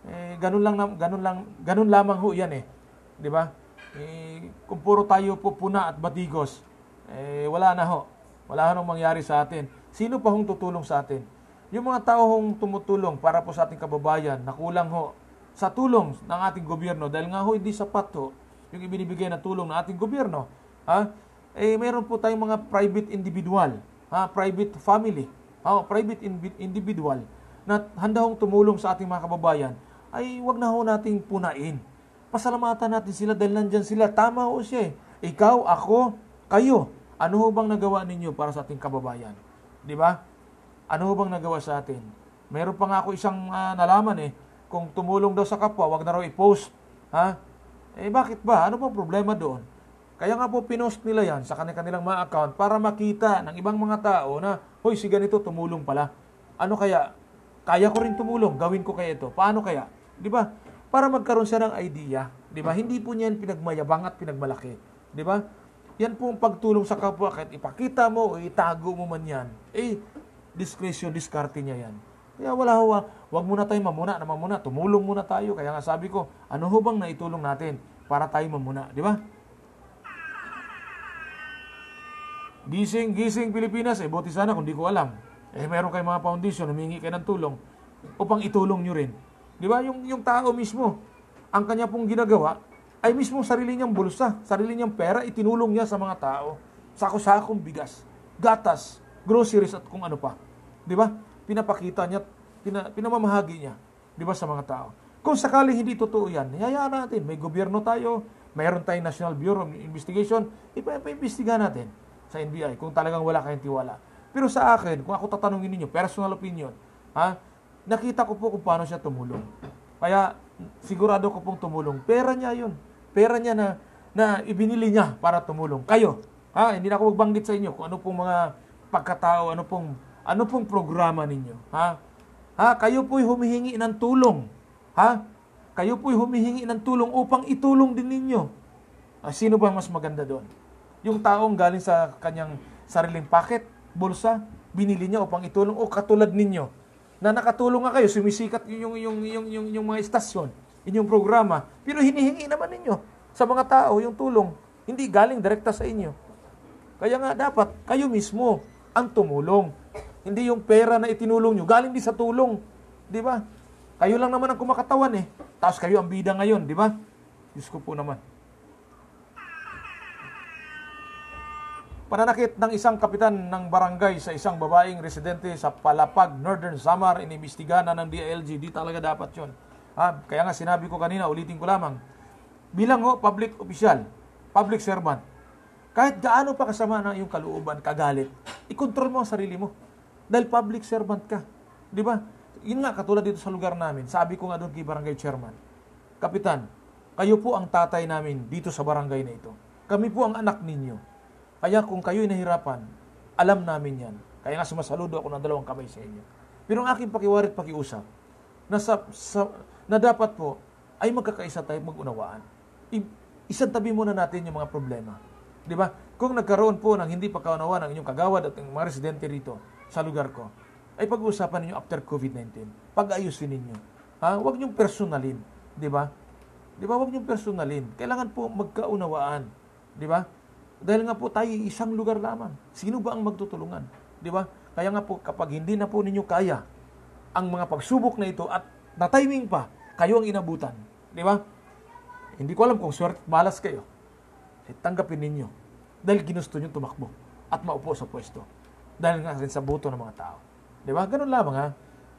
Eh, ganun lang, ganun lang, ganun lamang ho yan eh. Di ba? Eh, kung puro tayo po puna at batigos, eh, wala na ho. Wala nang mangyari sa atin. Sino pa hong tutulong sa atin? Yung mga tao hong tumutulong para po sa ating kababayan, nakulang ho sa tulong ng ating gobyerno dahil nga ho hindi sapat ho yung ibinibigay na tulong ng ating gobyerno. Ha? Eh, meron po tayong mga private individual, ha? private family, ha? private individual na handa hong tumulong sa ating mga kababayan, ay wag na ho nating punain. Pasalamatan natin sila dahil nandyan sila. Tama ho siya eh. Ikaw, ako, kayo. Ano ho bang nagawa ninyo para sa ating kababayan? Di ba? Ano ho bang nagawa sa atin? Meron pa nga ako isang uh, nalaman eh. Kung tumulong daw sa kapwa, wag na raw i-post. Ha? Eh bakit ba? Ano bang problema doon? Kaya nga po pinost nila yan sa kanilang mga account para makita ng ibang mga tao na, hoy si ganito tumulong pala. Ano kaya kaya ko rin tumulong, gawin ko kaya ito. Paano kaya? 'Di ba? Para magkaroon siya ng idea, 'di ba? Hindi po niyan pinagmayabang at pinagmalaki, 'di ba? Yan po ang pagtulong sa kapwa kahit ipakita mo o itago mo man 'yan. Eh discretion, diskarte niya 'yan. Kaya wala ho, ah. wag muna tayo mamuna na mamuna, tumulong muna tayo. Kaya nga sabi ko, ano ho bang naitulong natin para tayo mamuna, di ba? Gising, gising Pilipinas, eh buti sana kung di ko alam. Eh, meron kayong mga foundation, humingi kayo ng tulong upang itulong nyo rin. Di ba? Yung, yung tao mismo, ang kanya pong ginagawa ay mismo sarili niyang bulsa, sarili niyang pera, itinulong niya sa mga tao. Sako-sakong bigas, gatas, groceries at kung ano pa. Di ba? Pinapakita niya, pina, pinamamahagi niya, di ba, sa mga tao. Kung sakaling hindi totoo yan, hayaan natin. May gobyerno tayo, mayroon tayong National Bureau of Investigation, ipa ipaimbestiga natin sa NBI kung talagang wala kayong tiwala. Pero sa akin, kung ako tatanungin ninyo, personal opinion, ha? Nakita ko po kung paano siya tumulong. Kaya sigurado ko pong tumulong. Pera niya 'yon. Pera niya na na ibinili niya para tumulong. Kayo, ha? Hindi na ako magbanggit sa inyo kung ano pong mga pagkatao, ano pong ano pong programa ninyo, ha? Ha, kayo po'y humihingi ng tulong. Ha? Kayo po'y humihingi ng tulong upang itulong din ninyo. Ah, sino ba mas maganda doon? Yung taong galing sa kanyang sariling packet bulsa, binili niya upang itulong o katulad ninyo na nakatulong nga kayo, sumisikat yung, yung, yung, yung, yung mga estasyon, inyong programa, pero hinihingi naman ninyo sa mga tao yung tulong. Hindi galing direkta sa inyo. Kaya nga dapat kayo mismo ang tumulong. Hindi yung pera na itinulong nyo, galing din sa tulong. Di ba? Kayo lang naman ang kumakatawan eh. Tapos kayo ang bida ngayon, di ba? Diyos ko po naman. Pananakit ng isang kapitan ng barangay sa isang babaeng residente sa Palapag, Northern Samar, inimbestiga na ng DLG. Di talaga dapat yon. Ha? Kaya nga sinabi ko kanina, ulitin ko lamang. Bilang ho, public official, public servant, kahit gaano pa kasama ng iyong kalooban, kagalit, ikontrol mo ang sarili mo. Dahil public servant ka. Di ba? Yun nga, katulad dito sa lugar namin, sabi ko nga doon kay barangay chairman, Kapitan, kayo po ang tatay namin dito sa barangay na ito. Kami po ang anak ninyo kaya kung kayo'y nahirapan, alam namin yan. Kaya nga sumasaludo ako ng dalawang kamay sa inyo. Pero ang aking pakiwarit pakiusap, na, sa, sa, na dapat po ay magkakaisa tayo magunawaan. I, isang tabi muna natin yung mga problema. Di ba? Kung nagkaroon po ng hindi pagkaunawa ang inyong kagawad at ng mga residente rito sa lugar ko, ay pag-uusapan ninyo after COVID-19. Pag-ayusin ninyo. Ha? Huwag niyong personalin. Di ba? Di ba? Huwag niyong personalin. Kailangan po magkaunawaan. Di ba? Dahil nga po tayo isang lugar lamang. Sino ba ang magtutulungan? Di ba? Kaya nga po, kapag hindi na po ninyo kaya ang mga pagsubok na ito at na-timing pa, kayo ang inabutan. Di ba? Hindi ko alam kung swerte malas kayo. Eh, tanggapin ninyo. Dahil ginusto nyo tumakbo at maupo sa pwesto. Dahil nga rin sa buto ng mga tao. Di ba? Ganun lamang ha.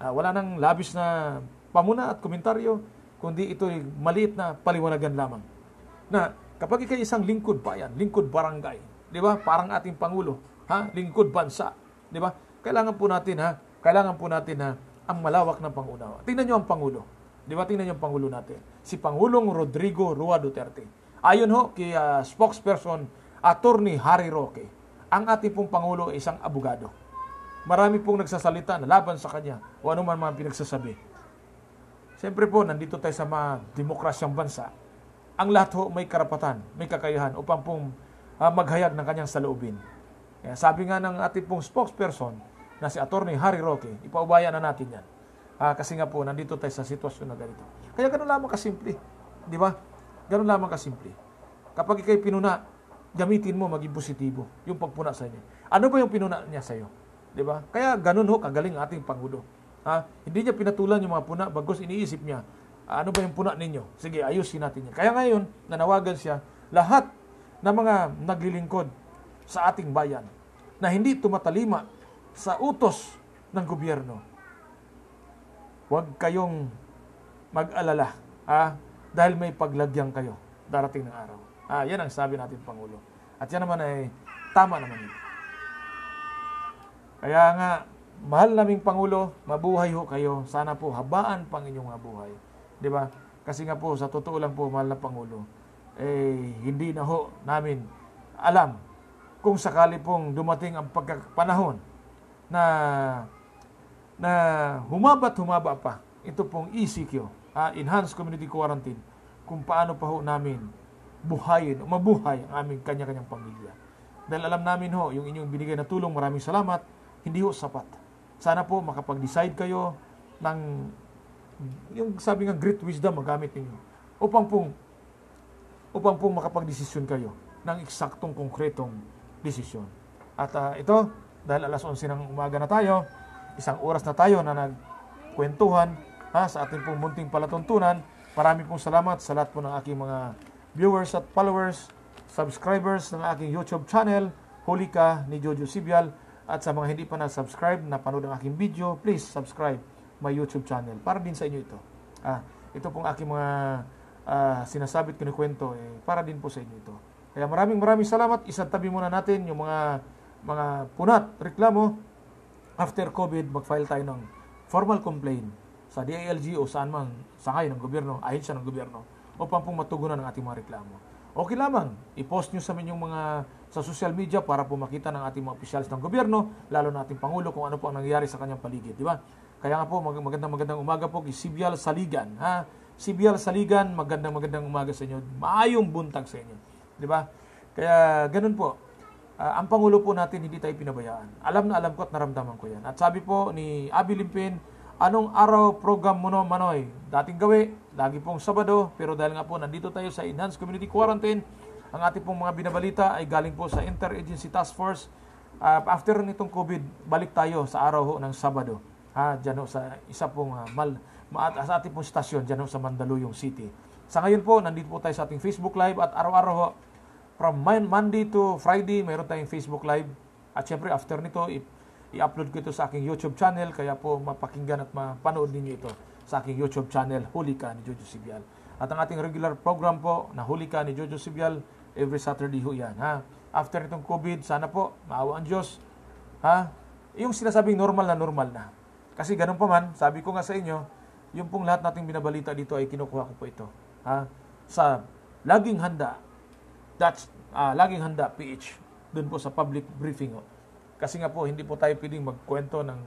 Uh, wala nang labis na pamuna at komentaryo, kundi ito maliit na paliwanagan lamang. Na Kapag ikay isang lingkod bayan, lingkod barangay, di ba? Parang ating Pangulo, ha? Lingkod bansa, di ba? Kailangan po natin, ha? Kailangan po natin, ha? Ang malawak ng pangunawa. Tingnan niyo ang Pangulo. Di ba? Tingnan niyo ang Pangulo natin. Si Pangulong Rodrigo Rua Duterte. Ayon ho kay uh, spokesperson Attorney Harry Roque, ang ating pong Pangulo ay isang abogado. Marami pong nagsasalita na laban sa kanya o anuman mga pinagsasabi. Siyempre po, nandito tayo sa mga demokrasyang bansa ang lahat ho may karapatan, may kakayahan upang pong uh, maghayag ng kanyang saloobin. Kaya sabi nga ng ating pong spokesperson na si Attorney Harry Roque, ipaubaya na natin yan. Uh, kasi nga po, nandito tayo sa sitwasyon na ganito. Kaya ganun lamang kasimple. Di ba? Ganun lamang kasimple. Kapag ikay pinuna, gamitin mo maging positibo yung pagpuna sa inyo. Ano ba yung pinuna niya sa iyo? Di ba? Kaya ganun ho kagaling ating Pangulo. Ha? Ah, hindi niya pinatulan yung mga puna, bagos iniisip niya ano ba yung puna ninyo? Sige, ayusin natin yan. Kaya ngayon, nanawagan siya lahat ng na mga naglilingkod sa ating bayan na hindi tumatalima sa utos ng gobyerno. Huwag kayong mag-alala ha? dahil may paglagyang kayo darating ng araw. Ah, yan ang sabi natin, Pangulo. At yan naman ay tama naman yun. Kaya nga, mahal naming Pangulo, mabuhay ho kayo. Sana po habaan pang inyong mabuhay 'Di ba? Kasi nga po, sa totoo lang po, mahal na Pangulo, eh, hindi na ho namin alam kung sakali pong dumating ang pagkapanahon na na humaba't humaba pa ito pong ECQ, uh, ah, Enhanced Community Quarantine, kung paano pa ho namin buhayin o mabuhay ang aming kanya-kanyang pamilya. Dahil alam namin ho, yung inyong binigay na tulong, maraming salamat, hindi ho sapat. Sana po makapag-decide kayo ng yung sabi ng great wisdom magamit ninyo upang pong upang pong makapagdesisyon kayo ng eksaktong konkretong desisyon. At uh, ito, dahil alas 11 ng umaga na tayo, isang oras na tayo na nagkwentuhan ha, sa ating pong munting palatuntunan. Maraming pong salamat sa lahat po ng aking mga viewers at followers, subscribers ng aking YouTube channel, Hulika ni Jojo Sibial. At sa mga hindi pa na-subscribe, na panood ang aking video, please subscribe my YouTube channel. Para din sa inyo ito. Ah, ito pong aking mga uh, sinasabit, kinukwento, eh, para din po sa inyo ito. Kaya maraming maraming salamat. Isang tabi muna natin yung mga mga punat, reklamo. After COVID, mag-file tayo ng formal complaint sa DILG o saan man, sakay ng gobyerno, ayon siya ng gobyerno, upang pong matugunan ang ating mga reklamo. Okay lamang, i-post nyo sa inyong mga sa social media para po makita ng ating mga officials ng gobyerno, lalo na ating Pangulo kung ano po ang nangyayari sa kanyang paligid, di ba? Kaya nga po, mag magandang magandang umaga po kay Sibial Saligan. Ha? Sibial Saligan, magandang magandang umaga sa inyo. Maayong buntag sa inyo. Di ba? Kaya ganun po. Uh, ang Pangulo po natin, hindi tayo pinabayaan. Alam na alam ko at naramdaman ko yan. At sabi po ni Abi Limpin, anong araw program mo no, Manoy? Dating gawi, lagi pong Sabado, pero dahil nga po nandito tayo sa Enhanced Community Quarantine, ang ating pong mga binabalita ay galing po sa Interagency Task Force. Uh, after nitong COVID, balik tayo sa araw ho ng Sabado ha, dyan sa isa pong uh, mal, ma, sa ating pong stasyon dyan sa Mandaluyong City. Sa ngayon po, nandito po tayo sa ating Facebook Live at araw-araw ho, from Monday to Friday, mayroon tayong Facebook Live. At syempre, after nito, i-upload ko ito sa aking YouTube channel, kaya po mapakinggan at mapanood ninyo ito sa aking YouTube channel, Hulika ni Jojo Sibial. At ang ating regular program po na Hulika ni Jojo Sibial, every Saturday ho yan. Ha? After itong COVID, sana po, maawa ang Diyos. Ha? Yung sinasabing normal na normal na kasi ganun pa man, sabi ko nga sa inyo, yung pong lahat nating binabalita dito ay kinukuha ko po ito. Ha? Sa laging handa, that's uh, laging handa PH, dun po sa public briefing. Oh. Kasi nga po, hindi po tayo pwedeng magkwento ng,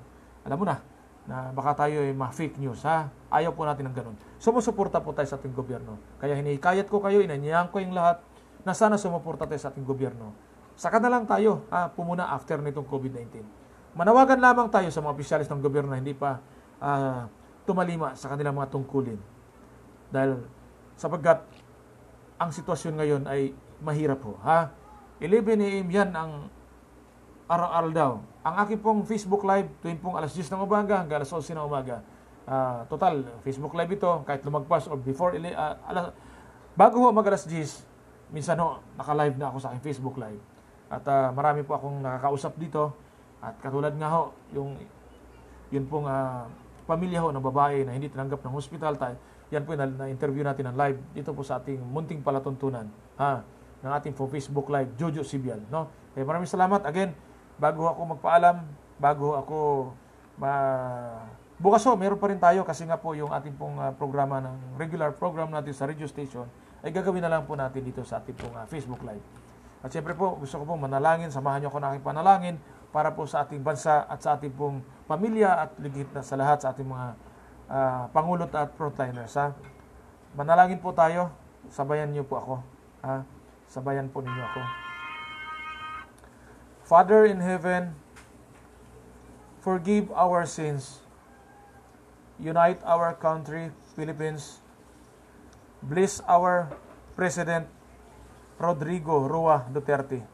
alam mo na, na baka tayo ay ma-fake news, ha? Ayaw po natin ng ganun. Sumusuporta po tayo sa ating gobyerno. Kaya hinihikayat ko kayo, inanyayahan ko yung lahat na sana sumuporta tayo sa ating gobyerno. Saka na lang tayo, ha? Pumuna after nitong COVID-19. Manawagan lamang tayo sa mga opisyalis ng gobyerno na hindi pa uh, tumalima sa kanilang mga tungkulin. Dahil sapagkat ang sitwasyon ngayon ay mahirap po. Ha? 11 a.m. yan ang araw-araw daw. Ang aking pong Facebook Live, tuwing pong alas 10 ng umaga hanggang alas 11 ng umaga. Uh, total, Facebook Live ito, kahit lumagpas or before, uh, ah, alas, bago ho mag alas 10, minsan ho, naka-live na ako sa aking Facebook Live. At uh, marami po akong nakakausap dito at katulad nga ho, yung yun pong uh, pamilya ho ng babae na hindi tinanggap ng hospital, tayo, yan po na-interview natin ng live dito po sa ating munting palatuntunan ha, ng ating po Facebook Live, Jojo Sibial. No? Kaya eh, maraming salamat. Again, bago ako magpaalam, bago ako ma... Bukas ho, meron pa rin tayo kasi nga po yung ating pong uh, programa ng regular program natin sa radio station ay gagawin na lang po natin dito sa ating pong uh, Facebook Live. At syempre po, gusto ko po manalangin, samahan niyo ako ng aking panalangin para po sa ating bansa at sa ating pong pamilya at ligit na sa lahat sa ating mga uh, ah, pangulot at frontliners. Ha? Manalangin po tayo, sabayan niyo po ako. Ha? Sabayan po ninyo ako. Father in heaven, forgive our sins. Unite our country, Philippines. Bless our President Rodrigo Rua Duterte.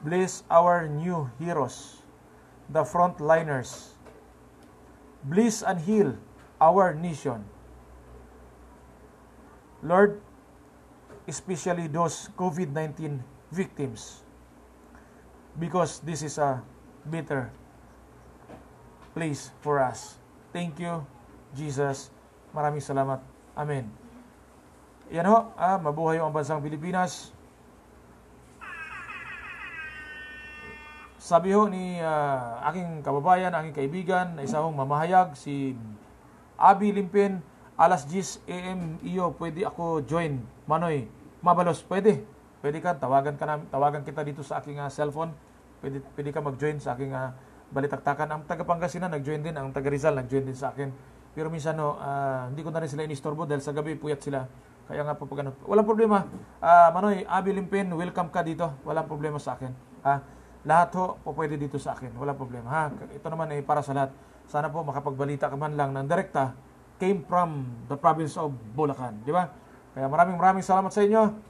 Bless our new heroes, the frontliners. Bless and heal our nation. Lord, especially those COVID-19 victims because this is a bitter place for us. Thank you, Jesus. Maraming salamat. Amen. Yan ho, ah, mabuhay ang bansang Pilipinas. Sabi ho ni uh, aking kababayan, aking kaibigan, na isa hong mamahayag, si Abi Limpin, alas 10 a.m. iyo, pwede ako join. Manoy, Mabalos, pwede. Pwede ka, tawagan, ka na, tawagan kita dito sa aking uh, cellphone. Pwede, pwede ka mag-join sa aking uh, balitaktakan. Ang taga Pangasinan, nag-join din. Ang taga Rizal, nag-join din sa akin. Pero minsan, no, uh, hindi ko na rin sila inistorbo dahil sa gabi, puyat sila. Kaya nga po pag ano. Walang problema. Uh, Manoy, Abi Limpin, welcome ka dito. Walang problema sa akin. Ha? uh, lahat ho po pwede dito sa akin. Wala problema. Ha? Ito naman ay para sa lahat. Sana po makapagbalita ka man lang ng direkta came from the province of Bulacan. Di ba? Kaya maraming maraming salamat sa inyo.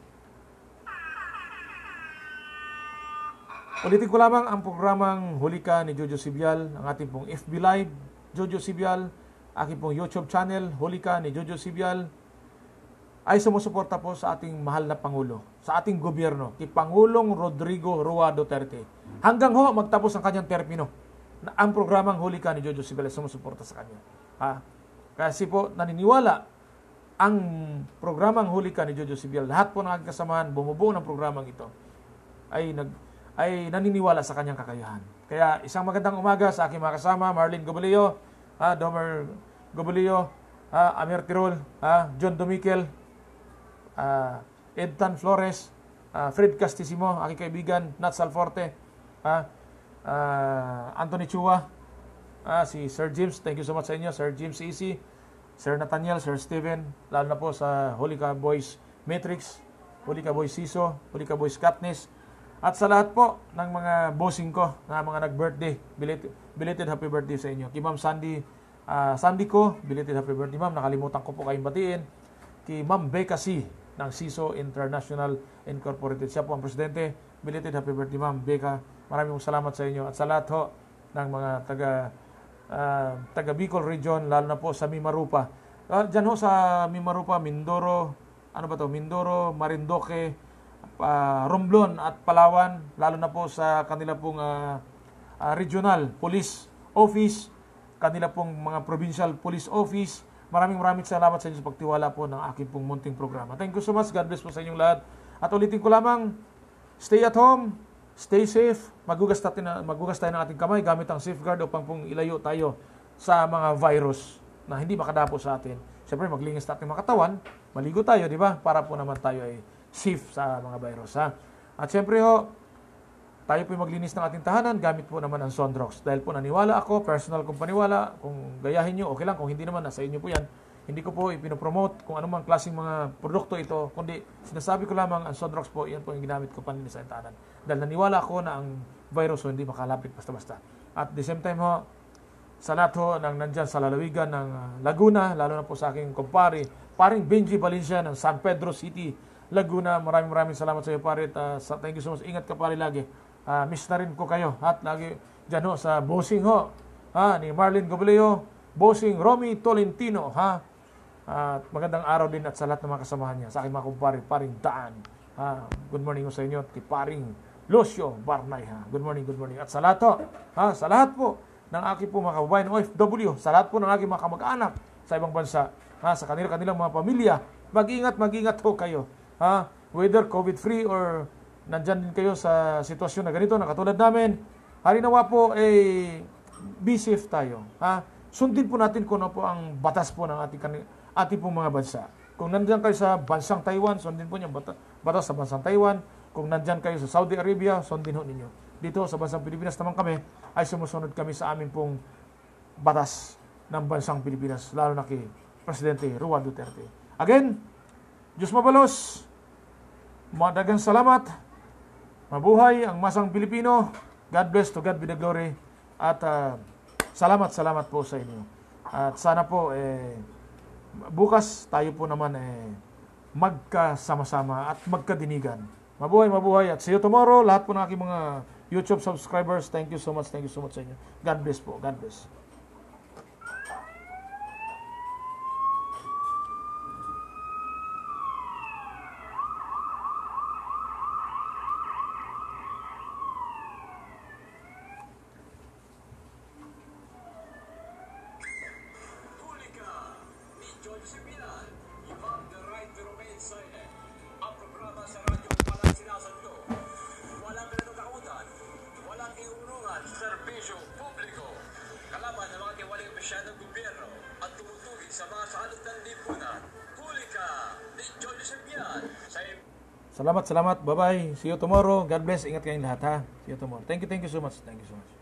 Ulitin ko lamang ang programang Hulika ni Jojo Sibial, ang ating pong FB Live, Jojo Sibial, aking pong YouTube channel, Hulika ni Jojo Sibial, ay sumusuporta po sa ating mahal na Pangulo, sa ating gobyerno, kay Pangulong Rodrigo Roa Duterte. Hanggang ho, magtapos ang kanyang termino. Na ang programang huli ka ni Jojo ay sumusuporta sa kanya. Ha? Kasi po, naniniwala ang programang huli ka ni Jojo Sibial, lahat po ng aking kasamahan, bumubuo ng programang ito, ay, nag, ay naniniwala sa kanyang kakayahan. Kaya isang magandang umaga sa aking mga kasama, Marlene Gobelio, ha, Domer Gobelio, ha, Amir Tirol, ha, John Domikel, ah, Edtan Flores, ah, Fred Castisimo, aking kaibigan, Nat Salforte, ha? Uh, Anthony Chua, uh, si Sir James, thank you so much sa inyo, Sir James Easy, Sir Nathaniel, Sir Steven, lalo na po sa Holy Ka Boys Matrix, Holy Ka Boys Siso, Holy Ka Boys Katniss, at sa lahat po ng mga bossing ko na mga nag-birthday, belated, belated happy birthday sa inyo. Kay Ma'am Sandy, uh, Sandy ko, belated happy birthday ma'am. Nakalimutan ko po kayong batiin. Kay Ma'am Becca C ng CISO International Incorporated. Siya po ang presidente belated happy birthday ma'am Beka. Maraming salamat sa inyo at sa lahat ho ng mga taga uh, taga Bicol region lalo na po sa Mimarupa. Uh, ah, diyan ho sa Mimarupa, Mindoro, ano ba to? Mindoro, Marindoque, uh, ah, Romblon at Palawan lalo na po sa kanila pong uh, uh, regional police office, kanila pong mga provincial police office, Maraming maraming salamat sa inyo sa pagtiwala po ng aking pong munting programa. Thank you so much. God bless po sa inyong lahat. At ulitin ko lamang, Stay at home, stay safe, magugas, natin, magugas tayo ng ating kamay gamit ang safeguard upang pong ilayo tayo sa mga virus na hindi makadapo sa atin. Siyempre, maglinis natin mga katawan, maligo tayo, di ba? Para po naman tayo ay safe sa mga virus. Ha? At siyempre ho, tayo po maglinis ng ating tahanan gamit po naman ang Sondrox. Dahil po naniwala ako, personal kong paniwala, kung gayahin nyo, okay lang. Kung hindi naman, nasa inyo po yan hindi ko po ipinopromote kung anumang klaseng mga produkto ito, kundi sinasabi ko lamang ang Sodrox po, yan po yung ginamit ko panlinis sa tanan. Dahil naniwala ako na ang virus oh, hindi makalapit basta-basta. At the same time ho, oh, sa lahat ho oh, ng nandyan sa lalawigan ng ah, Laguna, lalo na po sa aking kumpare, paring Benji Valencia ng San Pedro City, Laguna. Maraming maraming salamat sa iyo pare. At, uh, sa, thank you so much. Ingat ka pare lagi. Uh, miss na rin ko kayo. At lagi dyan ho sa bossing ho. Ha, ni Marlon Gobleo, bossing Romy Tolentino. Ha, at magandang araw din at sa lahat ng mga kasamahan niya. Sa aking mga kumpare, paring Daan. Ha, good morning ko sa inyo at kay paring Lucio Barnay. Ha. Good morning, good morning. At sa lahat po, ha, sa lahat po ng aking po mga kababayan OFW, sa lahat po ng aking mga kamag-anak sa ibang bansa, ha, sa kanila-kanilang mga pamilya, mag-ingat, mag-ingat po kayo. Ha, whether COVID-free or nandyan din kayo sa sitwasyon na ganito, na katulad namin, harinawa po, eh, be safe tayo. Ha? Sundin po natin kung ano po ang batas po ng ating ating pong mga bansa. Kung nandiyan kayo sa bansang Taiwan, sundin po niyo batas bata sa bansang Taiwan. Kung nandiyan kayo sa Saudi Arabia, sundin ho ninyo. Dito sa bansang Pilipinas naman kami ay sumusunod kami sa amin pong batas ng bansang Pilipinas, lalo na kay Presidente Juan Duterte. Again, Diyos mabalos, madagang salamat, mabuhay ang masang Pilipino, God bless to God be the glory, at uh, salamat, salamat po sa inyo. At sana po, eh, bukas tayo po naman eh, magkasama-sama at magkadinigan. Mabuhay, mabuhay at see you tomorrow. Lahat po ng aking mga YouTube subscribers, thank you so much, thank you so much sa inyo. God bless po, God bless. Salamat. Bye-bye. See you tomorrow. God bless. Ingat kayong lahat ha. See you tomorrow. Thank you. Thank you so much. Thank you so much.